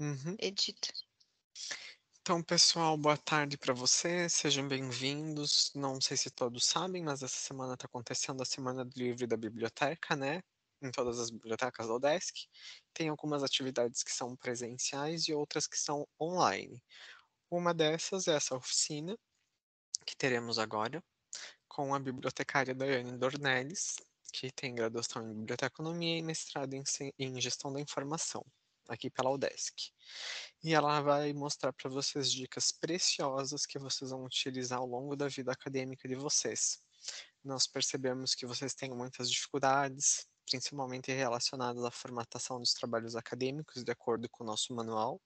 Uhum. Edita. Então, pessoal, boa tarde para vocês, sejam bem-vindos. Não sei se todos sabem, mas essa semana está acontecendo a Semana do Livro da Biblioteca, né? Em todas as bibliotecas da UDESC. Tem algumas atividades que são presenciais e outras que são online. Uma dessas é essa oficina que teremos agora com a bibliotecária Daiane Dornelles, que tem graduação em Biblioteconomia e mestrado em Gestão da Informação aqui pela Udesc. E ela vai mostrar para vocês dicas preciosas que vocês vão utilizar ao longo da vida acadêmica de vocês. Nós percebemos que vocês têm muitas dificuldades, principalmente relacionadas à formatação dos trabalhos acadêmicos, de acordo com o nosso manual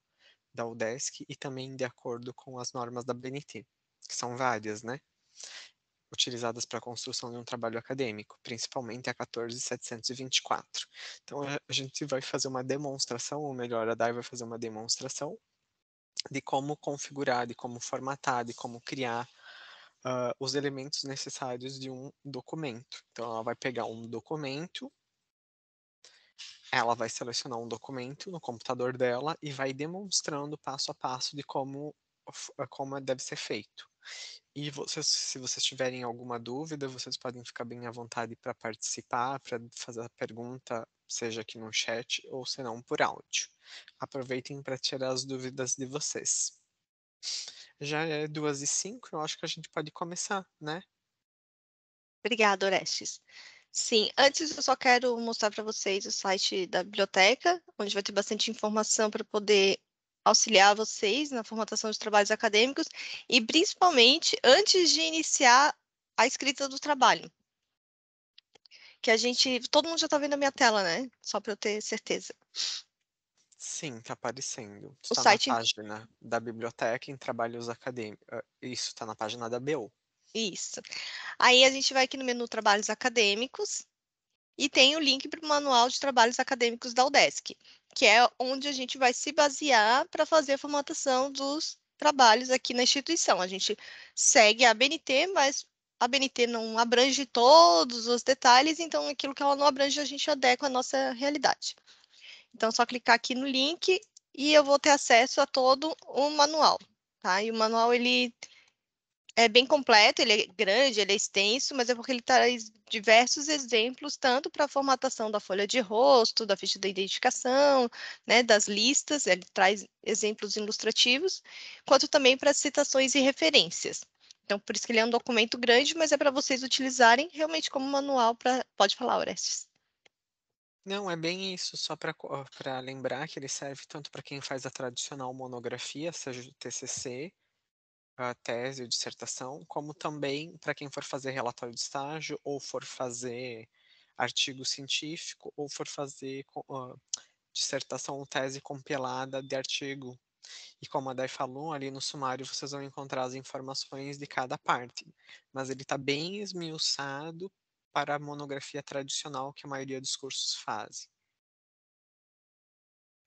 da UDESC e também de acordo com as normas da BNT, que são várias, né? utilizadas para a construção de um trabalho acadêmico, principalmente a 14724. Então, a gente vai fazer uma demonstração, ou melhor, a DAI vai fazer uma demonstração de como configurar, de como formatar, de como criar uh, os elementos necessários de um documento. Então, ela vai pegar um documento, ela vai selecionar um documento no computador dela e vai demonstrando passo a passo de como, como deve ser feito. E vocês, se vocês tiverem alguma dúvida, vocês podem ficar bem à vontade para participar, para fazer a pergunta, seja aqui no chat ou senão por áudio. Aproveitem para tirar as dúvidas de vocês. Já é duas e cinco, eu acho que a gente pode começar, né? Obrigada, Orestes. Sim, antes eu só quero mostrar para vocês o site da biblioteca, onde vai ter bastante informação para poder auxiliar vocês na formatação de trabalhos acadêmicos e principalmente antes de iniciar a escrita do trabalho. Que a gente. Todo mundo já está vendo a minha tela, né? Só para eu ter certeza. Sim, está aparecendo. Está o tá site... na página da biblioteca em trabalhos acadêmicos. Ah, isso, está na página da BU. Isso. Aí a gente vai aqui no menu Trabalhos Acadêmicos. E tem o link para o Manual de Trabalhos Acadêmicos da UDESC, que é onde a gente vai se basear para fazer a formatação dos trabalhos aqui na instituição. A gente segue a BNT, mas a BNT não abrange todos os detalhes, então aquilo que ela não abrange a gente adequa à nossa realidade. Então, é só clicar aqui no link e eu vou ter acesso a todo o manual, tá? E o manual, ele é bem completo, ele é grande, ele é extenso, mas é porque ele traz diversos exemplos, tanto para a formatação da folha de rosto, da ficha de identificação, né, das listas, ele traz exemplos ilustrativos, quanto também para citações e referências. Então, por isso que ele é um documento grande, mas é para vocês utilizarem realmente como manual para. Pode falar, Orestes. Não, é bem isso, só para lembrar que ele serve tanto para quem faz a tradicional monografia, seja do TCC, a tese ou dissertação, como também para quem for fazer relatório de estágio ou for fazer artigo científico ou for fazer uh, dissertação ou tese compilada de artigo. E como a Dai falou, ali no sumário vocês vão encontrar as informações de cada parte, mas ele está bem esmiuçado para a monografia tradicional que a maioria dos cursos faz.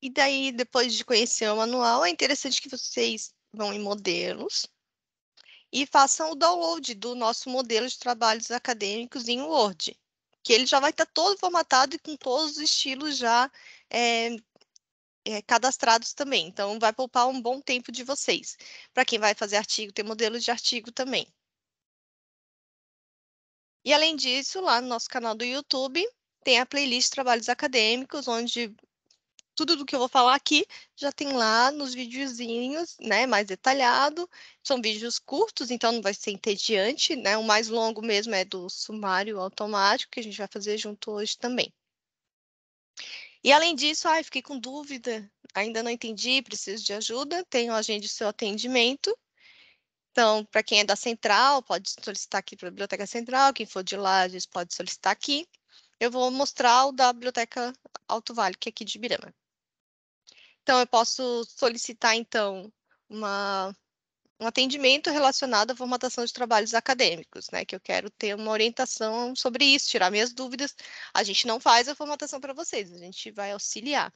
E daí, depois de conhecer o manual, é interessante que vocês vão em modelos, e façam o download do nosso modelo de trabalhos acadêmicos em Word, que ele já vai estar todo formatado e com todos os estilos já é, é, cadastrados também. Então, vai poupar um bom tempo de vocês. Para quem vai fazer artigo, tem modelo de artigo também. E, além disso, lá no nosso canal do YouTube, tem a playlist Trabalhos Acadêmicos, onde tudo do que eu vou falar aqui já tem lá nos videozinhos, né, mais detalhado. São vídeos curtos, então não vai ser entediante, né? O mais longo mesmo é do sumário automático, que a gente vai fazer junto hoje também. E além disso, ai, fiquei com dúvida, ainda não entendi, preciso de ajuda, tenho agende seu atendimento. Então, para quem é da central, pode solicitar aqui para a Biblioteca Central, quem for de Lages pode solicitar aqui. Eu vou mostrar o da Biblioteca Alto Vale, que é aqui de Birama. Então, eu posso solicitar, então, uma, um atendimento relacionado à formatação de trabalhos acadêmicos, né? Que eu quero ter uma orientação sobre isso, tirar minhas dúvidas. A gente não faz a formatação para vocês, a gente vai auxiliar.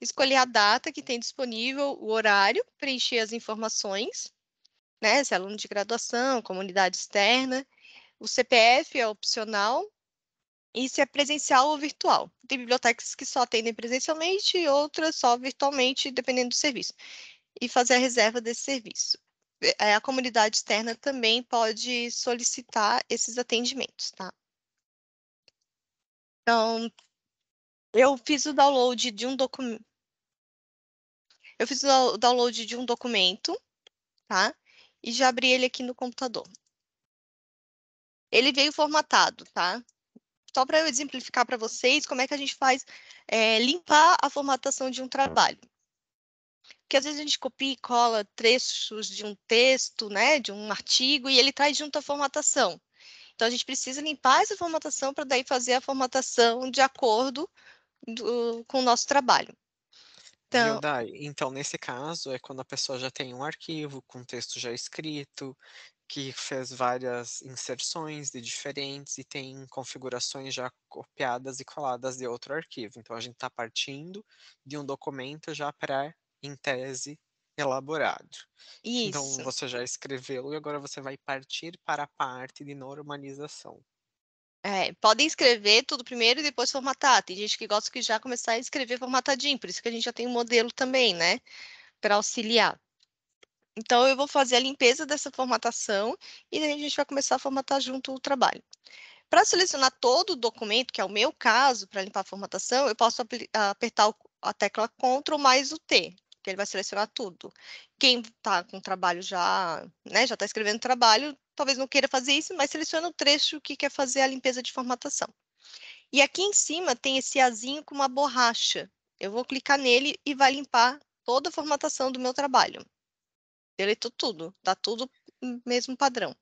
Escolher a data que tem disponível, o horário, preencher as informações, né? Se é aluno de graduação, comunidade externa. O CPF é opcional, e se é presencial ou virtual. Tem bibliotecas que só atendem presencialmente e outras só virtualmente, dependendo do serviço, e fazer a reserva desse serviço. É, a comunidade externa também pode solicitar esses atendimentos, tá? Então, eu fiz o download de um documento. Eu fiz o download de um documento, tá? E já abri ele aqui no computador. Ele veio formatado, tá? só para eu exemplificar para vocês como é que a gente faz é, limpar a formatação de um trabalho. Porque às vezes a gente copia e cola trechos de um texto, né, de um artigo, e ele traz junto a formatação. Então a gente precisa limpar essa formatação para daí fazer a formatação de acordo do, com o nosso trabalho. Então... então, nesse caso, é quando a pessoa já tem um arquivo com texto já escrito, que fez várias inserções de diferentes e tem configurações já copiadas e coladas de outro arquivo. Então a gente está partindo de um documento já para em tese elaborado. Então, isso. Então você já escreveu e agora você vai partir para a parte de normalização. É, podem escrever tudo primeiro e depois formatar. Tem gente que gosta que já começar a escrever formatadinho, por isso que a gente já tem um modelo também, né? Para auxiliar. Então, eu vou fazer a limpeza dessa formatação e a gente vai começar a formatar junto o trabalho. Para selecionar todo o documento, que é o meu caso, para limpar a formatação, eu posso apertar a tecla Ctrl mais o T, que ele vai selecionar tudo. Quem está com o trabalho já, né, já está escrevendo trabalho, talvez não queira fazer isso, mas seleciona o trecho que quer fazer a limpeza de formatação. E aqui em cima tem esse azinho com uma borracha. Eu vou clicar nele e vai limpar toda a formatação do meu trabalho. Deletou tudo, dá tudo mesmo padrão.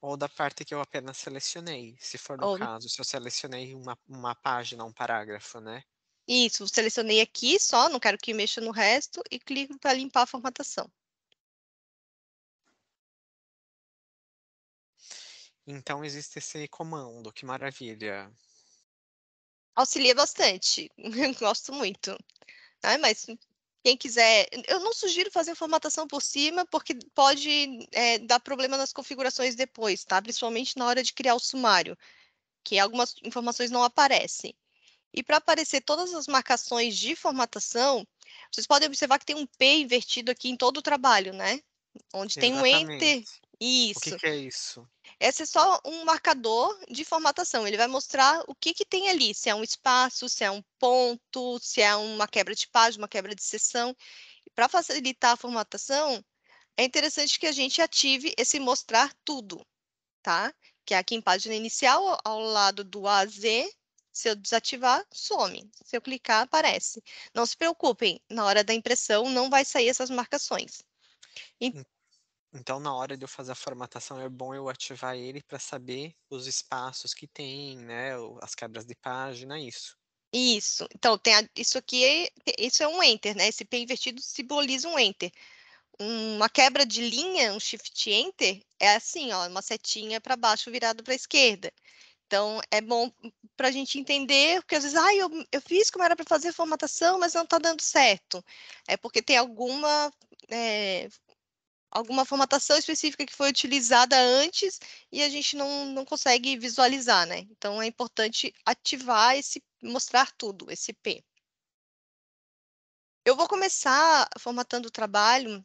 Ou da parte que eu apenas selecionei, se for no Ou... caso, se eu selecionei uma, uma página, um parágrafo, né? Isso, selecionei aqui só, não quero que mexa no resto, e clico para limpar a formatação. Então existe esse comando, que maravilha. Auxilia bastante, gosto muito. Ah, mas quem quiser, eu não sugiro fazer formatação por cima, porque pode é, dar problema nas configurações depois, tá? Principalmente na hora de criar o sumário, que algumas informações não aparecem. E para aparecer todas as marcações de formatação, vocês podem observar que tem um P invertido aqui em todo o trabalho, né? Onde Exatamente. tem um Enter. Isso. O que, que é isso? Esse é só um marcador de formatação. Ele vai mostrar o que, que tem ali, se é um espaço, se é um ponto, se é uma quebra de página, uma quebra de seção. Para facilitar a formatação, é interessante que a gente ative esse mostrar tudo, tá? Que é aqui em página inicial, ao lado do AZ, se eu desativar, some. Se eu clicar, aparece. Não se preocupem, na hora da impressão não vai sair essas marcações. Então, então, na hora de eu fazer a formatação, é bom eu ativar ele para saber os espaços que tem, né? As quebras de página, isso. Isso. Então, tem a, isso aqui, é, isso é um enter, né? Esse P invertido simboliza um enter. Uma quebra de linha, um shift enter, é assim, ó, uma setinha para baixo virado para a esquerda. Então, é bom para a gente entender, porque às vezes, ah, eu, eu fiz como era para fazer a formatação, mas não está dando certo. É porque tem alguma é, alguma formatação específica que foi utilizada antes e a gente não, não consegue visualizar, né? Então é importante ativar esse, mostrar tudo, esse P. Eu vou começar formatando o trabalho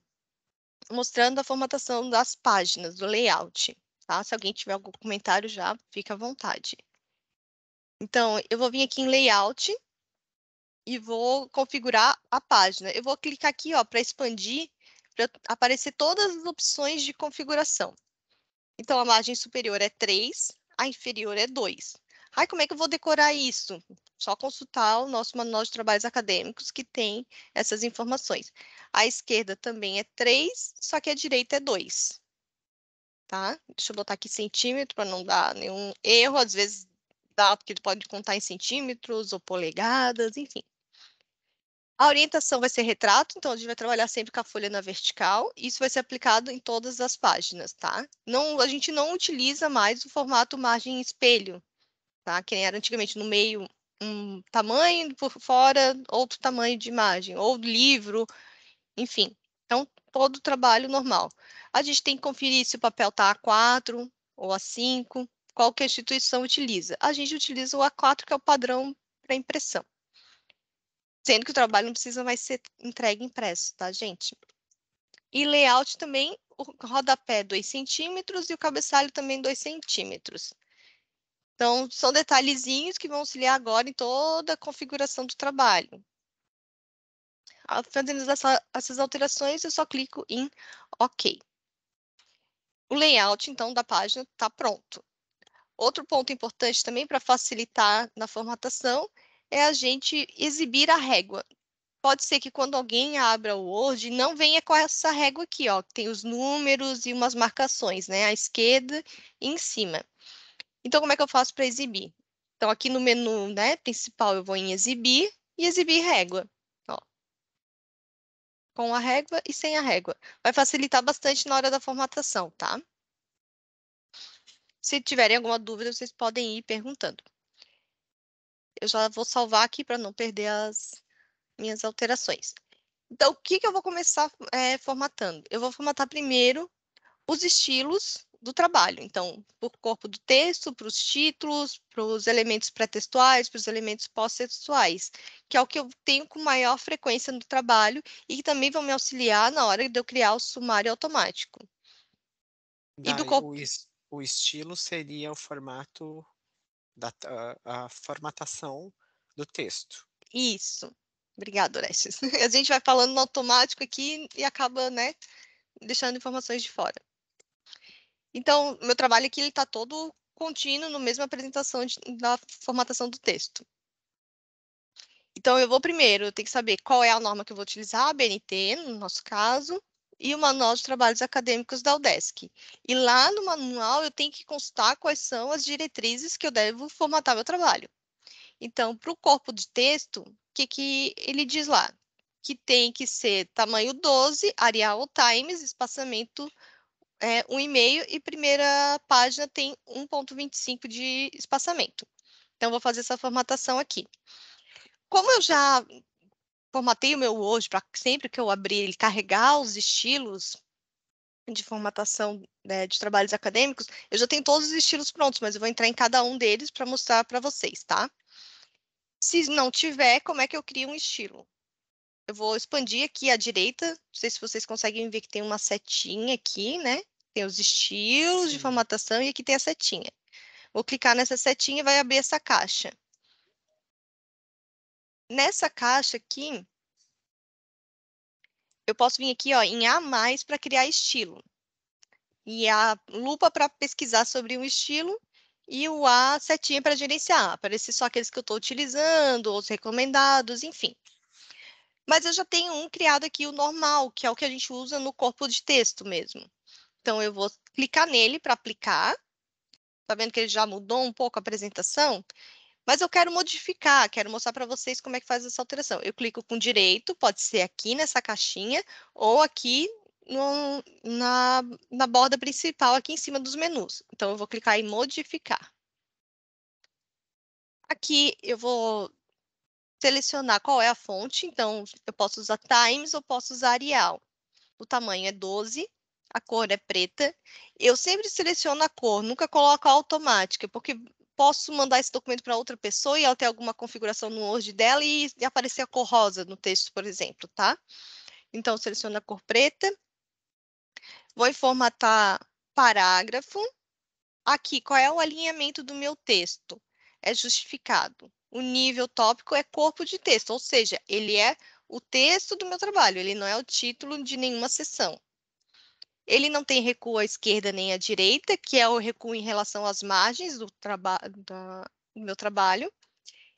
mostrando a formatação das páginas, do layout. Tá? Se alguém tiver algum comentário já, fica à vontade. Então, eu vou vir aqui em layout e vou configurar a página. Eu vou clicar aqui ó para expandir para aparecer todas as opções de configuração. Então, a margem superior é 3, a inferior é 2. Ai, como é que eu vou decorar isso? Só consultar o nosso manual de trabalhos acadêmicos que tem essas informações. A esquerda também é 3, só que a direita é 2. Tá? Deixa eu botar aqui centímetro para não dar nenhum erro. Às vezes dá, porque tu pode contar em centímetros ou polegadas, enfim. A orientação vai ser retrato, então a gente vai trabalhar sempre com a folha na vertical. Isso vai ser aplicado em todas as páginas, tá? Não, a gente não utiliza mais o formato margem espelho, tá? Que nem era antigamente no meio um tamanho por fora, outro tamanho de imagem, ou livro, enfim. Então, todo o trabalho normal. A gente tem que conferir se o papel está A4 ou A5, qual que a instituição utiliza. A gente utiliza o A4, que é o padrão para impressão. Sendo que o trabalho não precisa mais ser entregue impresso, tá, gente? E layout também, o rodapé 2 centímetros e o cabeçalho também 2 centímetros. Então, são detalhezinhos que vão auxiliar agora em toda a configuração do trabalho. Ah, fazendo essa, essas alterações, eu só clico em OK. O layout, então, da página está pronto. Outro ponto importante também para facilitar na formatação é a gente exibir a régua. Pode ser que quando alguém abra o Word, não venha com essa régua aqui, ó, que tem os números e umas marcações, né, à esquerda e em cima. Então, como é que eu faço para exibir? Então, aqui no menu né, principal, eu vou em exibir e exibir régua. Ó. Com a régua e sem a régua. Vai facilitar bastante na hora da formatação, tá? Se tiverem alguma dúvida, vocês podem ir perguntando eu já vou salvar aqui para não perder as minhas alterações. Então, o que, que eu vou começar é, formatando? Eu vou formatar primeiro os estilos do trabalho. Então, por corpo do texto, para os títulos, para os elementos pré-textuais, para os elementos pós-textuais, que é o que eu tenho com maior frequência no trabalho e que também vão me auxiliar na hora de eu criar o sumário automático. Daí, e do corpo... o, es... o estilo seria o formato da a, a formatação do texto. Isso. Obrigada, Orestes. A gente vai falando no automático aqui e acaba, né, deixando informações de fora. Então, meu trabalho aqui está todo contínuo no mesmo apresentação de, da formatação do texto. Então, eu vou primeiro, eu tenho que saber qual é a norma que eu vou utilizar, a BNT, no nosso caso e o Manual de Trabalhos Acadêmicos da UDESC. E lá no manual eu tenho que constar quais são as diretrizes que eu devo formatar meu trabalho. Então, para o corpo de texto, o que, que ele diz lá? Que tem que ser tamanho 12, areal ou times, espaçamento é, 1,5 e primeira página tem 1,25 de espaçamento. Então, vou fazer essa formatação aqui. Como eu já formatei o meu Word para sempre que eu abrir ele carregar os estilos de formatação né, de trabalhos acadêmicos, eu já tenho todos os estilos prontos, mas eu vou entrar em cada um deles para mostrar para vocês, tá? Se não tiver, como é que eu crio um estilo? Eu vou expandir aqui à direita, não sei se vocês conseguem ver que tem uma setinha aqui, né? Tem os estilos de formatação e aqui tem a setinha. Vou clicar nessa setinha e vai abrir essa caixa. Nessa caixa aqui, eu posso vir aqui ó, em A+, para criar estilo. E a lupa para pesquisar sobre um estilo e o A setinha para gerenciar, aparecer só aqueles que eu estou utilizando, os recomendados, enfim. Mas eu já tenho um criado aqui, o normal, que é o que a gente usa no corpo de texto mesmo. Então, eu vou clicar nele para aplicar. Tá vendo que ele já mudou um pouco a apresentação? mas eu quero modificar, quero mostrar para vocês como é que faz essa alteração. Eu clico com direito, pode ser aqui nessa caixinha ou aqui no, na, na borda principal, aqui em cima dos menus. Então, eu vou clicar em modificar. Aqui eu vou selecionar qual é a fonte, então eu posso usar Times ou posso usar Arial. O tamanho é 12, a cor é preta. Eu sempre seleciono a cor, nunca coloco a automática, porque posso mandar esse documento para outra pessoa e ela ter alguma configuração no Word dela e aparecer a cor rosa no texto, por exemplo, tá? Então, seleciono a cor preta. Vou formatar parágrafo. Aqui, qual é o alinhamento do meu texto? É justificado. O nível tópico é corpo de texto, ou seja, ele é o texto do meu trabalho, ele não é o título de nenhuma sessão. Ele não tem recuo à esquerda nem à direita, que é o recuo em relação às margens do, traba da, do meu trabalho.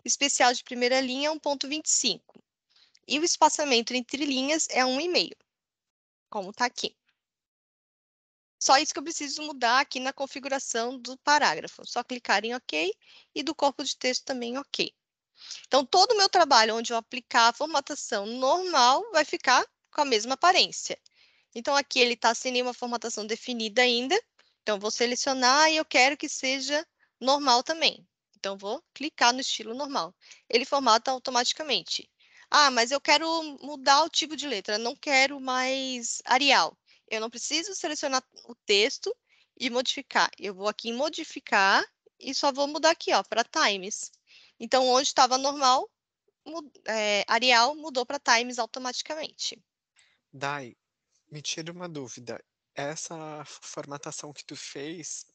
Especial de primeira linha é 1,25. E o espaçamento entre linhas é 1,5, como está aqui. Só isso que eu preciso mudar aqui na configuração do parágrafo. Só clicar em OK e do corpo de texto também OK. Então, todo o meu trabalho onde eu aplicar a formatação normal vai ficar com a mesma aparência. Então, aqui ele está sem nenhuma formatação definida ainda. Então, vou selecionar e eu quero que seja normal também. Então, vou clicar no estilo normal. Ele formata automaticamente. Ah, mas eu quero mudar o tipo de letra, não quero mais Arial. Eu não preciso selecionar o texto e modificar. Eu vou aqui em modificar e só vou mudar aqui para Times. Então, onde estava normal, é, Arial mudou para Times automaticamente. Dai, me tira uma dúvida. Essa formatação que tu fez,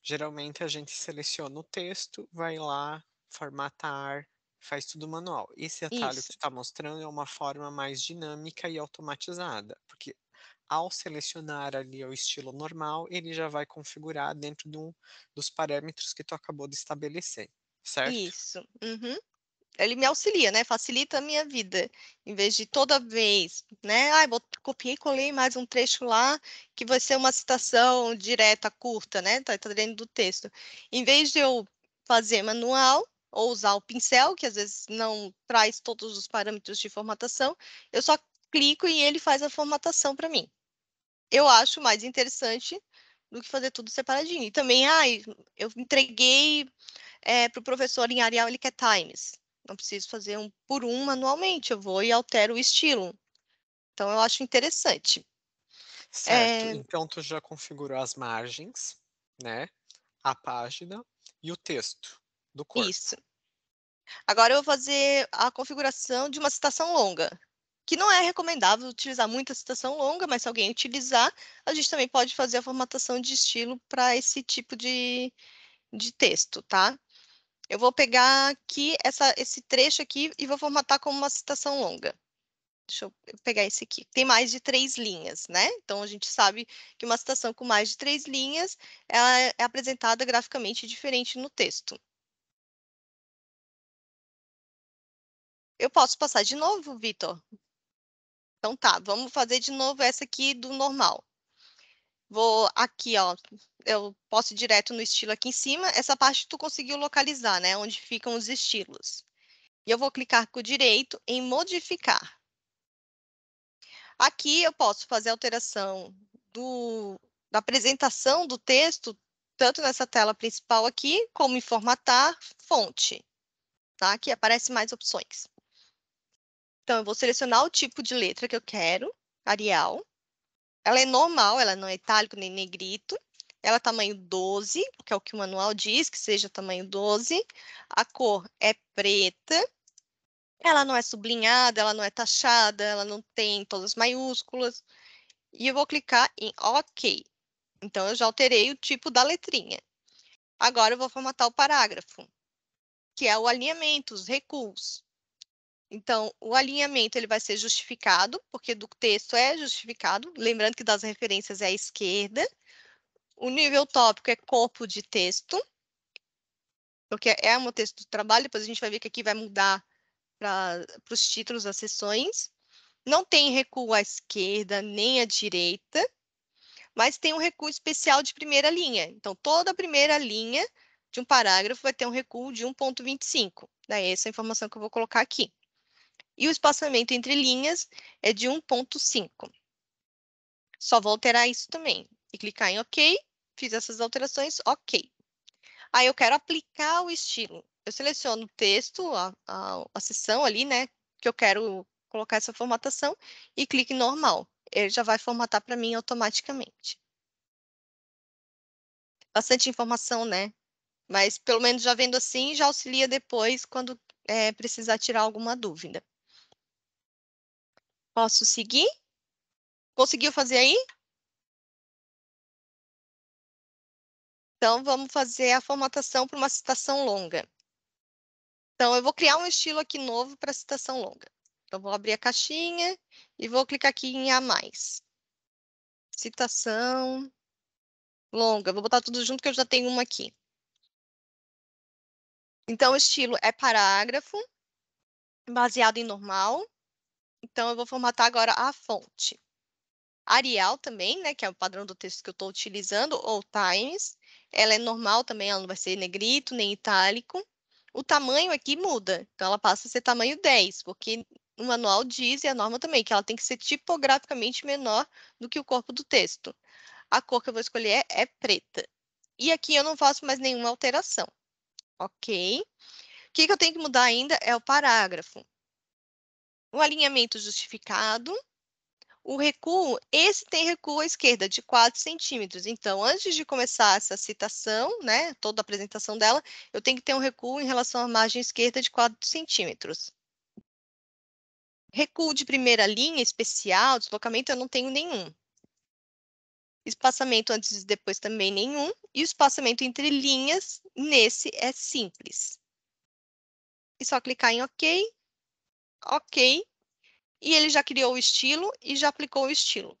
geralmente a gente seleciona o texto, vai lá, formatar, faz tudo manual. Esse atalho Isso. que tu está mostrando é uma forma mais dinâmica e automatizada, porque ao selecionar ali o estilo normal, ele já vai configurar dentro do, dos parâmetros que tu acabou de estabelecer, certo? Isso. Uhum ele me auxilia, né? Facilita a minha vida, em vez de toda vez, né? Ah, vou copiei e colei mais um trecho lá, que vai ser uma citação direta, curta, né? Tá, tá dentro do texto. Em vez de eu fazer manual, ou usar o pincel, que às vezes não traz todos os parâmetros de formatação, eu só clico e ele faz a formatação para mim. Eu acho mais interessante do que fazer tudo separadinho. E também, ah, eu entreguei é, eh, para o professor em Arial, ele quer Times. Não preciso fazer um por um manualmente, eu vou e altero o estilo. Então, eu acho interessante. Certo. É... Então, tu já configurou as margens, né? A página e o texto do corpo. Isso. Agora eu vou fazer a configuração de uma citação longa, que não é recomendável utilizar muita citação longa, mas se alguém utilizar, a gente também pode fazer a formatação de estilo para esse tipo de, de texto, tá? Eu vou pegar aqui essa, esse trecho aqui e vou formatar como uma citação longa. Deixa eu pegar esse aqui. Tem mais de três linhas, né? Então, a gente sabe que uma citação com mais de três linhas ela é apresentada graficamente diferente no texto. Eu posso passar de novo, Vitor? Então, tá. Vamos fazer de novo essa aqui do normal. Vou aqui, ó, eu posso ir direto no estilo aqui em cima. Essa parte tu conseguiu localizar, né? Onde ficam os estilos. E eu vou clicar com o direito em modificar. Aqui eu posso fazer alteração do, da apresentação do texto, tanto nessa tela principal aqui, como em formatar fonte. Tá? Aqui aparecem mais opções. Então, eu vou selecionar o tipo de letra que eu quero, Arial. Ela é normal, ela não é itálico nem negrito. Ela é tamanho 12, que é o que o manual diz, que seja tamanho 12. A cor é preta. Ela não é sublinhada, ela não é taxada, ela não tem todas as maiúsculas. E eu vou clicar em OK. Então, eu já alterei o tipo da letrinha. Agora, eu vou formatar o parágrafo, que é o alinhamento, os recuos. Então, o alinhamento ele vai ser justificado, porque do texto é justificado, lembrando que das referências é à esquerda. O nível tópico é corpo de texto, porque é um texto do trabalho, depois a gente vai ver que aqui vai mudar para os títulos das sessões. Não tem recuo à esquerda nem à direita, mas tem um recuo especial de primeira linha. Então, toda a primeira linha de um parágrafo vai ter um recuo de 1,25. Daí, né? essa é a informação que eu vou colocar aqui e o espaçamento entre linhas é de 1.5. Só vou alterar isso também e clicar em OK, fiz essas alterações, OK. Aí eu quero aplicar o estilo. Eu seleciono o texto, a, a, a seção ali, né, que eu quero colocar essa formatação e clique em normal. Ele já vai formatar para mim automaticamente. Bastante informação, né? Mas pelo menos já vendo assim, já auxilia depois quando é, precisar tirar alguma dúvida. Posso seguir? Conseguiu fazer aí? Então, vamos fazer a formatação para uma citação longa. Então, eu vou criar um estilo aqui novo para citação longa. Então, vou abrir a caixinha e vou clicar aqui em A+. mais. Citação longa. Vou botar tudo junto, que eu já tenho uma aqui. Então, o estilo é parágrafo, baseado em normal. Então, eu vou formatar agora a fonte. Arial também, né, que é o padrão do texto que eu estou utilizando, ou Times. Ela é normal também, ela não vai ser negrito nem itálico. O tamanho aqui muda, então ela passa a ser tamanho 10, porque o manual diz, e a norma também, que ela tem que ser tipograficamente menor do que o corpo do texto. A cor que eu vou escolher é, é preta. E aqui eu não faço mais nenhuma alteração. Ok? O que, que eu tenho que mudar ainda é o parágrafo o alinhamento justificado, o recuo, esse tem recuo à esquerda de 4 centímetros. Então, antes de começar essa citação, né, toda a apresentação dela, eu tenho que ter um recuo em relação à margem esquerda de 4 centímetros. Recuo de primeira linha, especial, deslocamento, eu não tenho nenhum. Espaçamento antes e depois também nenhum. E o espaçamento entre linhas, nesse é simples. E só clicar em OK ok. E ele já criou o estilo e já aplicou o estilo.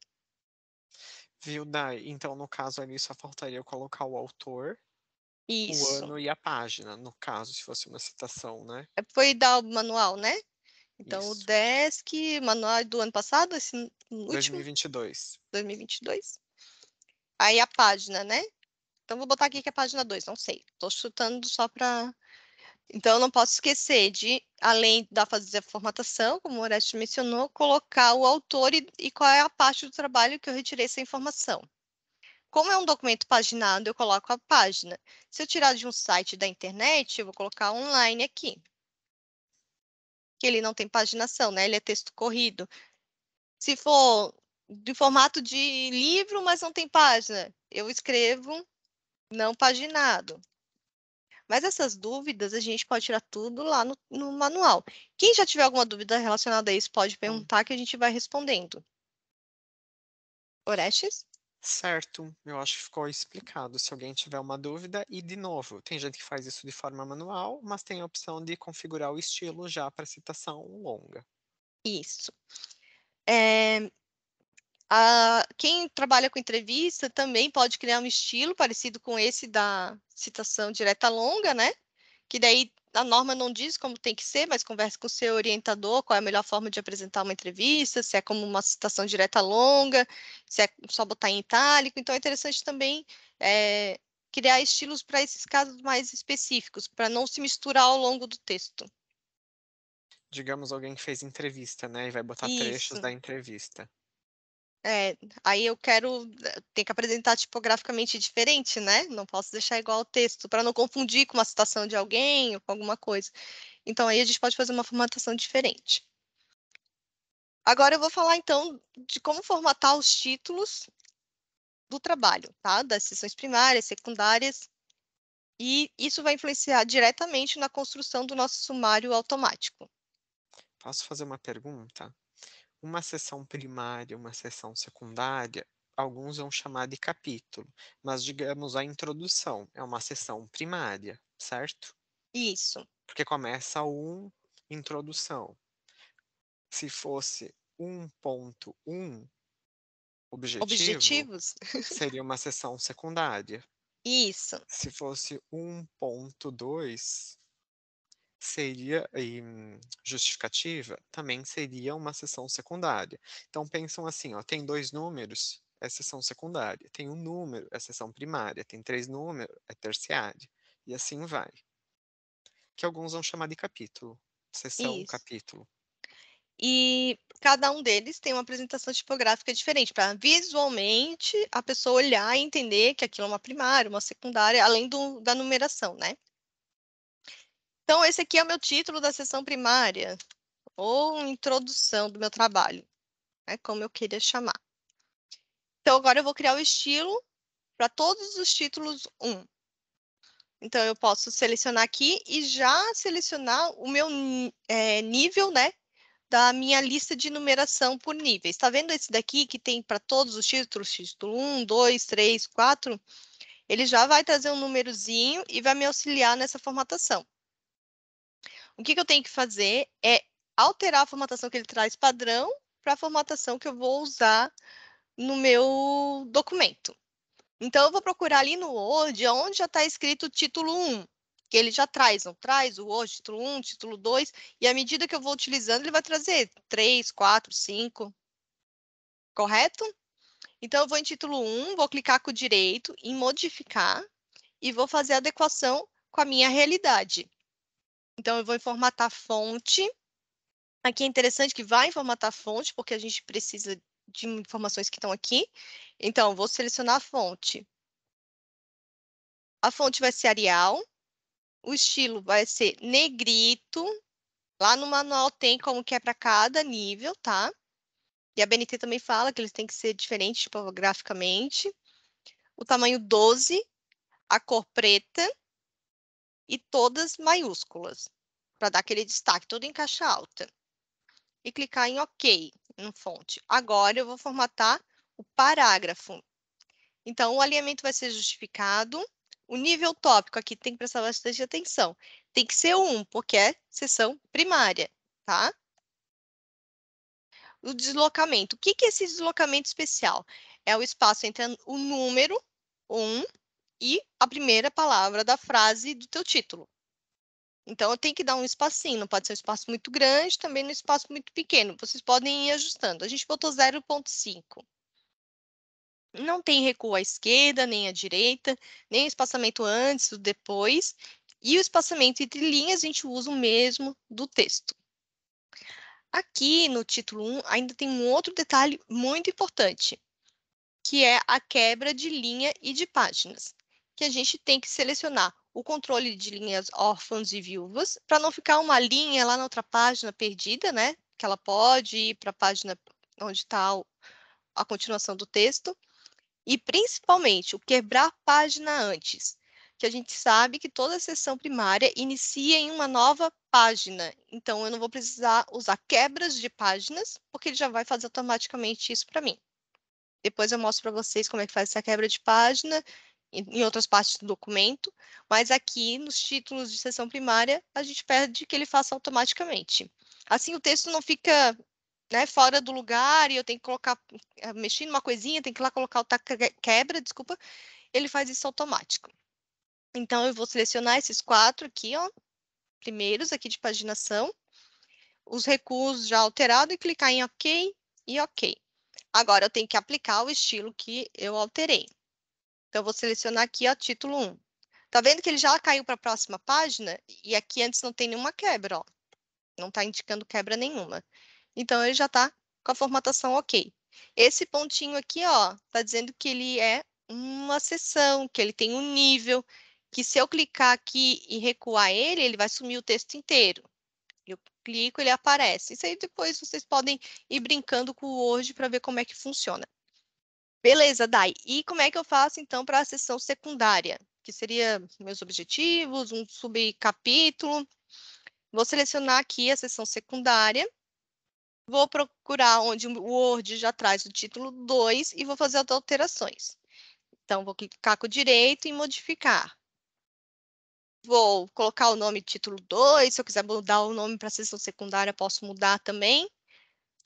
Viu, Dai? Então, no caso ali, só faltaria colocar o autor, Isso. o ano e a página, no caso, se fosse uma citação, né? É, foi dar o manual, né? Então, Isso. o Desk, manual é do ano passado, esse último? 2022. 2022. Aí a página, né? Então, vou botar aqui que é a página 2, não sei. Estou chutando só para então, eu não posso esquecer de, além da fazer a formatação, como o Oreste mencionou, colocar o autor e, e qual é a parte do trabalho que eu retirei essa informação. Como é um documento paginado, eu coloco a página. Se eu tirar de um site da internet, eu vou colocar online aqui. Que ele não tem paginação, né? Ele é texto corrido. Se for de formato de livro, mas não tem página, eu escrevo não paginado. Mas essas dúvidas a gente pode tirar tudo lá no, no manual. Quem já tiver alguma dúvida relacionada a isso, pode hum. perguntar que a gente vai respondendo. Orestes? Certo, eu acho que ficou explicado. Se alguém tiver uma dúvida, e de novo, tem gente que faz isso de forma manual, mas tem a opção de configurar o estilo já para citação longa. Isso. É, ah, quem trabalha com entrevista também pode criar um estilo parecido com esse da citação direta longa, né? Que daí a norma não diz como tem que ser, mas converse com o seu orientador qual é a melhor forma de apresentar uma entrevista, se é como uma citação direta longa, se é só botar em itálico. Então é interessante também é, criar estilos para esses casos mais específicos, para não se misturar ao longo do texto. Digamos alguém que fez entrevista, né? E vai botar Isso. trechos da entrevista. É, aí eu quero eh, ter que apresentar tipograficamente diferente, né? Não posso deixar igual o texto, para não confundir com uma citação de alguém ou com alguma coisa. Então, aí a gente pode fazer uma formatação diferente. Agora eu vou falar, então, de como formatar os títulos do trabalho, tá? Das sessões primárias, secundárias, e isso vai influenciar diretamente na construção do nosso sumário automático. Posso fazer uma pergunta? Uma seção primária, uma seção secundária, alguns vão chamar de capítulo, mas digamos a introdução é uma seção primária, certo? Isso. Porque começa um introdução. Se fosse 1.1 objetivo, objetivos, seria uma seção secundária. Isso. Se fosse 1.2 seria e justificativa também seria uma seção secundária. Então pensam assim, ó, tem dois números, é seção secundária, tem um número, é seção primária, tem três números, é terciária, e assim vai. Que alguns vão chamar de capítulo, seção, Isso. capítulo. E cada um deles tem uma apresentação tipográfica diferente, para visualmente a pessoa olhar e entender que aquilo é uma primária, uma secundária, além do, da numeração, né? Então, esse aqui é o meu título da sessão primária, ou introdução do meu trabalho, é né, como eu queria chamar. Então, agora eu vou criar o estilo para todos os títulos 1. Então, eu posso selecionar aqui e já selecionar o meu é, nível, né? Da minha lista de numeração por níveis. Está vendo esse daqui que tem para todos os títulos, título 1, 2, 3, 4? Ele já vai trazer um númerozinho e vai me auxiliar nessa formatação. O que, que eu tenho que fazer é alterar a formatação que ele traz padrão para a formatação que eu vou usar no meu documento. Então, eu vou procurar ali no Word, onde já está escrito o título 1, que ele já traz, não traz o Word, título 1, título 2, e à medida que eu vou utilizando, ele vai trazer 3, 4, 5, correto? Então, eu vou em título 1, vou clicar com o direito em modificar e vou fazer a adequação com a minha realidade. Então, eu vou formatar fonte. Aqui é interessante que vai formatar fonte, porque a gente precisa de informações que estão aqui. Então, vou selecionar a fonte. A fonte vai ser Arial. O estilo vai ser negrito. Lá no manual tem como que é para cada nível, tá? E a BNT também fala que eles têm que ser diferentes tipograficamente. O tamanho 12, a cor preta, e todas maiúsculas, para dar aquele destaque, todo em caixa alta. E clicar em OK no fonte. Agora eu vou formatar o parágrafo. Então, o alinhamento vai ser justificado. O nível tópico aqui tem que prestar bastante atenção. Tem que ser um, porque é sessão primária, tá? O deslocamento. O que é esse deslocamento especial? É o espaço entre o número 1 um, e a primeira palavra da frase do teu título. Então, eu tenho que dar um espacinho, não pode ser um espaço muito grande, também não é um espaço muito pequeno. Vocês podem ir ajustando. A gente botou 0,5. Não tem recuo à esquerda, nem à direita, nem espaçamento antes ou depois. E o espaçamento entre linhas a gente usa o mesmo do texto. Aqui no título 1 ainda tem um outro detalhe muito importante, que é a quebra de linha e de páginas que a gente tem que selecionar o controle de linhas órfãos e viúvas, para não ficar uma linha lá na outra página perdida, né? Que ela pode ir para a página onde está a continuação do texto. E, principalmente, o quebrar página antes, que a gente sabe que toda a sessão primária inicia em uma nova página. Então, eu não vou precisar usar quebras de páginas, porque ele já vai fazer automaticamente isso para mim. Depois eu mostro para vocês como é que faz essa quebra de página em outras partes do documento, mas aqui nos títulos de seção primária a gente pede que ele faça automaticamente. Assim o texto não fica né, fora do lugar e eu tenho que colocar, eh, mexer numa coisinha, tem que ir lá colocar o tá quebra, desculpa, ele faz isso automático. Então eu vou selecionar esses quatro aqui, ó, primeiros aqui de paginação, os recursos já alterados e clicar em OK e OK. Agora eu tenho que aplicar o estilo que eu alterei. Então, eu vou selecionar aqui ó, título 1. Tá vendo que ele já caiu para a próxima página? E aqui antes não tem nenhuma quebra, ó. Não está indicando quebra nenhuma. Então, ele já está com a formatação ok. Esse pontinho aqui, ó, tá dizendo que ele é uma seção, que ele tem um nível, que se eu clicar aqui e recuar ele, ele vai sumir o texto inteiro. Eu clico, ele aparece. Isso aí depois vocês podem ir brincando com o Word para ver como é que funciona. Beleza, Dai. E como é que eu faço então para a sessão secundária? Que seria meus objetivos, um subcapítulo. Vou selecionar aqui a sessão secundária. Vou procurar onde o Word já traz o título 2 e vou fazer as alterações. Então, vou clicar com o direito e modificar. Vou colocar o nome título 2. Se eu quiser mudar o nome para sessão secundária, posso mudar também.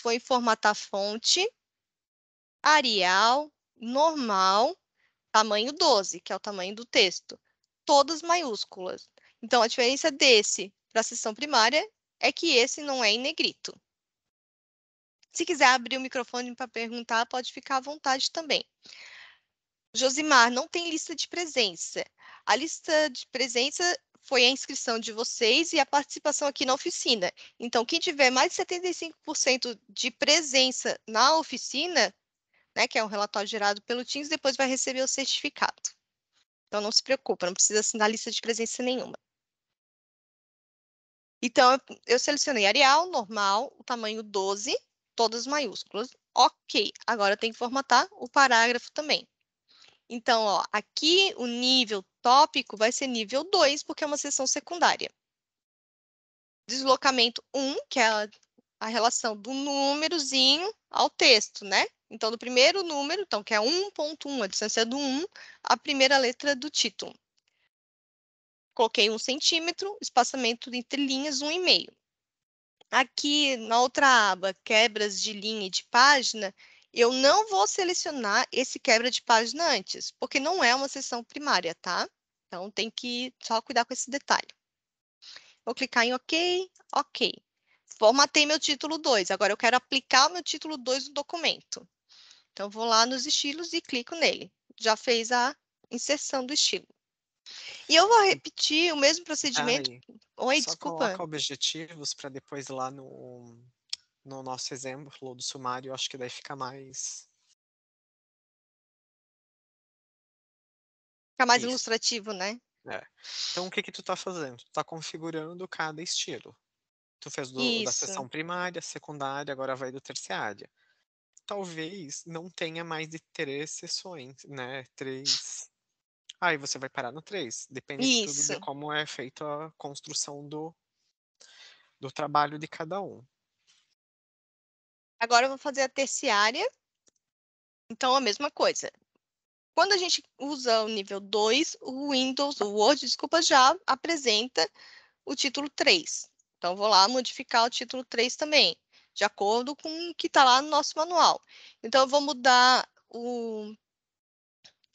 Vou em formatar fonte Arial, normal, tamanho 12, que é o tamanho do texto. Todas maiúsculas. Então, a diferença desse para a sessão primária é que esse não é em negrito. Se quiser abrir o microfone para perguntar, pode ficar à vontade também. Josimar, não tem lista de presença. A lista de presença foi a inscrição de vocês e a participação aqui na oficina. Então, quem tiver mais de 75% de presença na oficina né, que é um relatório gerado pelo TINS, depois vai receber o certificado. Então, não se preocupa, não precisa assinar lista de presença nenhuma. Então, eu selecionei Arial, normal, o tamanho 12, todas maiúsculas. Ok, agora eu tenho que formatar o parágrafo também. Então, ó, aqui o nível tópico vai ser nível 2, porque é uma seção secundária. Deslocamento 1, que é a relação do númerozinho ao texto, né? Então, do primeiro número, então, que é 1.1, a distância do 1, a primeira letra do título. Coloquei 1 centímetro, espaçamento entre linhas 1,5. Aqui, na outra aba, quebras de linha e de página, eu não vou selecionar esse quebra de página antes, porque não é uma seção primária, tá? Então, tem que só cuidar com esse detalhe. Vou clicar em OK, OK formatei meu título 2, agora eu quero aplicar o meu título 2 no documento. Então, vou lá nos estilos e clico nele. Já fez a inserção do estilo. E eu vou repetir o mesmo procedimento. Ai, Oi, só desculpa. Coloca objetivos para depois lá no, no nosso exemplo do sumário, acho que daí fica mais. Fica mais Isso. ilustrativo, né? É. Então, o que que tu está fazendo? Tu está configurando cada estilo. Tu fez do, da sessão primária, secundária, agora vai do terciária. Talvez não tenha mais de três sessões, né? Três. Aí ah, você vai parar no três. Depende de tudo de como é feita a construção do, do trabalho de cada um. Agora eu vou fazer a terciária. Então, a mesma coisa. Quando a gente usa o nível 2, o Windows, o Word, desculpa, já apresenta o título 3. Então, vou lá modificar o título 3 também, de acordo com o que está lá no nosso manual. Então, eu vou mudar o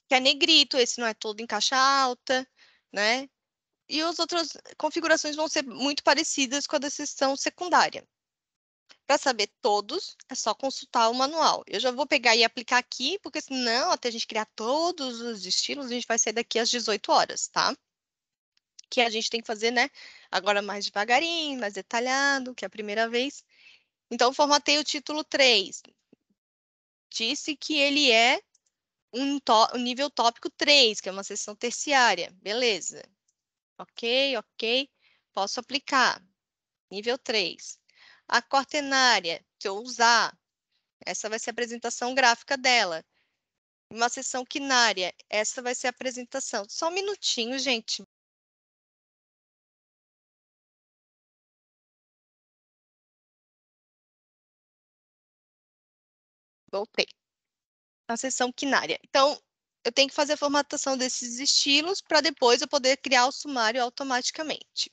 que é negrito, esse não é todo em caixa alta, né? E as outras configurações vão ser muito parecidas com a da secundária. Para saber todos, é só consultar o manual. Eu já vou pegar e aplicar aqui, porque senão, até a gente criar todos os estilos, a gente vai sair daqui às 18 horas, tá? que a gente tem que fazer, né? Agora mais devagarinho, mais detalhado, que é a primeira vez. Então, formatei o título 3. Disse que ele é um, um nível tópico 3, que é uma seção terciária. Beleza. Ok, ok. Posso aplicar. Nível 3. A cortenária, se eu usar, essa vai ser a apresentação gráfica dela. Uma sessão quinária, essa vai ser a apresentação. Só um minutinho, gente. Voltei. Na seção quinária. Então, eu tenho que fazer a formatação desses estilos para depois eu poder criar o sumário automaticamente.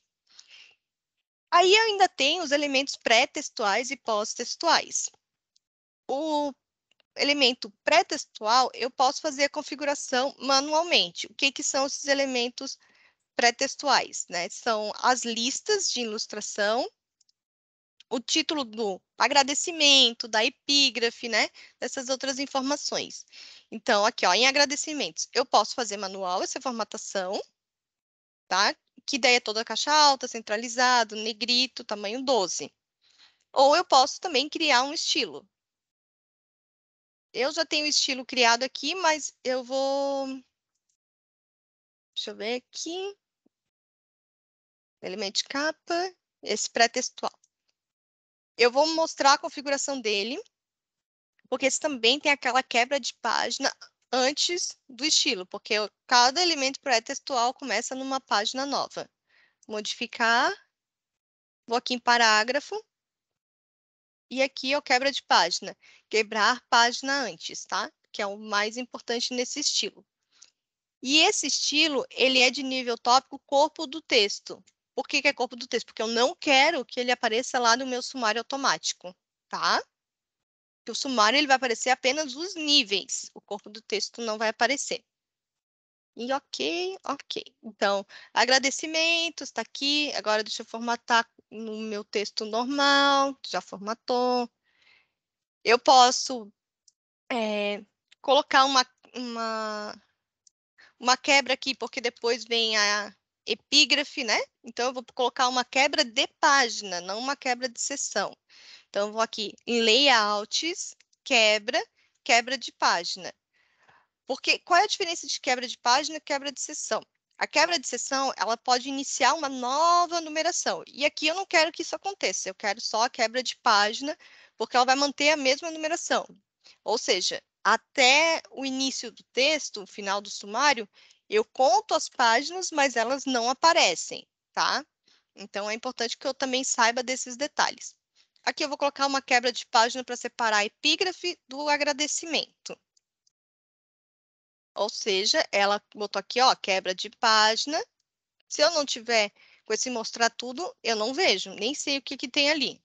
Aí ainda tem os elementos pré-textuais e pós-textuais. O elemento pré-textual, eu posso fazer a configuração manualmente. O que, que são esses elementos pré-textuais? Né? São as listas de ilustração o título do agradecimento, da epígrafe, né? Dessas outras informações. Então, aqui, ó, em agradecimentos, eu posso fazer manual essa formatação, tá? Que ideia é toda caixa alta, centralizado, negrito, tamanho 12. Ou eu posso também criar um estilo. Eu já tenho o estilo criado aqui, mas eu vou... Deixa eu ver aqui. Elemento de capa, esse pré-textual. Eu vou mostrar a configuração dele, porque esse também tem aquela quebra de página antes do estilo, porque cada elemento pré-textual começa numa página nova. Modificar, vou aqui em parágrafo, e aqui é o quebra de página. Quebrar página antes, tá? Que é o mais importante nesse estilo. E esse estilo, ele é de nível tópico corpo do texto. Por que, que é corpo do texto? Porque eu não quero que ele apareça lá no meu sumário automático, tá? o sumário ele vai aparecer apenas os níveis, o corpo do texto não vai aparecer. E ok, ok. Então, agradecimentos está aqui. Agora deixa eu formatar no meu texto normal, já formatou. Eu posso é, colocar uma, uma, uma quebra aqui, porque depois vem a, epígrafe, né? Então, eu vou colocar uma quebra de página, não uma quebra de sessão. Então, eu vou aqui em layouts, quebra, quebra de página. Porque qual é a diferença de quebra de página e quebra de sessão? A quebra de sessão, ela pode iniciar uma nova numeração. E aqui eu não quero que isso aconteça, eu quero só a quebra de página, porque ela vai manter a mesma numeração. Ou seja, até o início do texto, o final do sumário, eu conto as páginas, mas elas não aparecem, tá? Então é importante que eu também saiba desses detalhes. Aqui eu vou colocar uma quebra de página para separar a epígrafe do agradecimento. Ou seja, ela botou aqui, ó, quebra de página. Se eu não tiver com esse mostrar tudo, eu não vejo, nem sei o que, que tem ali,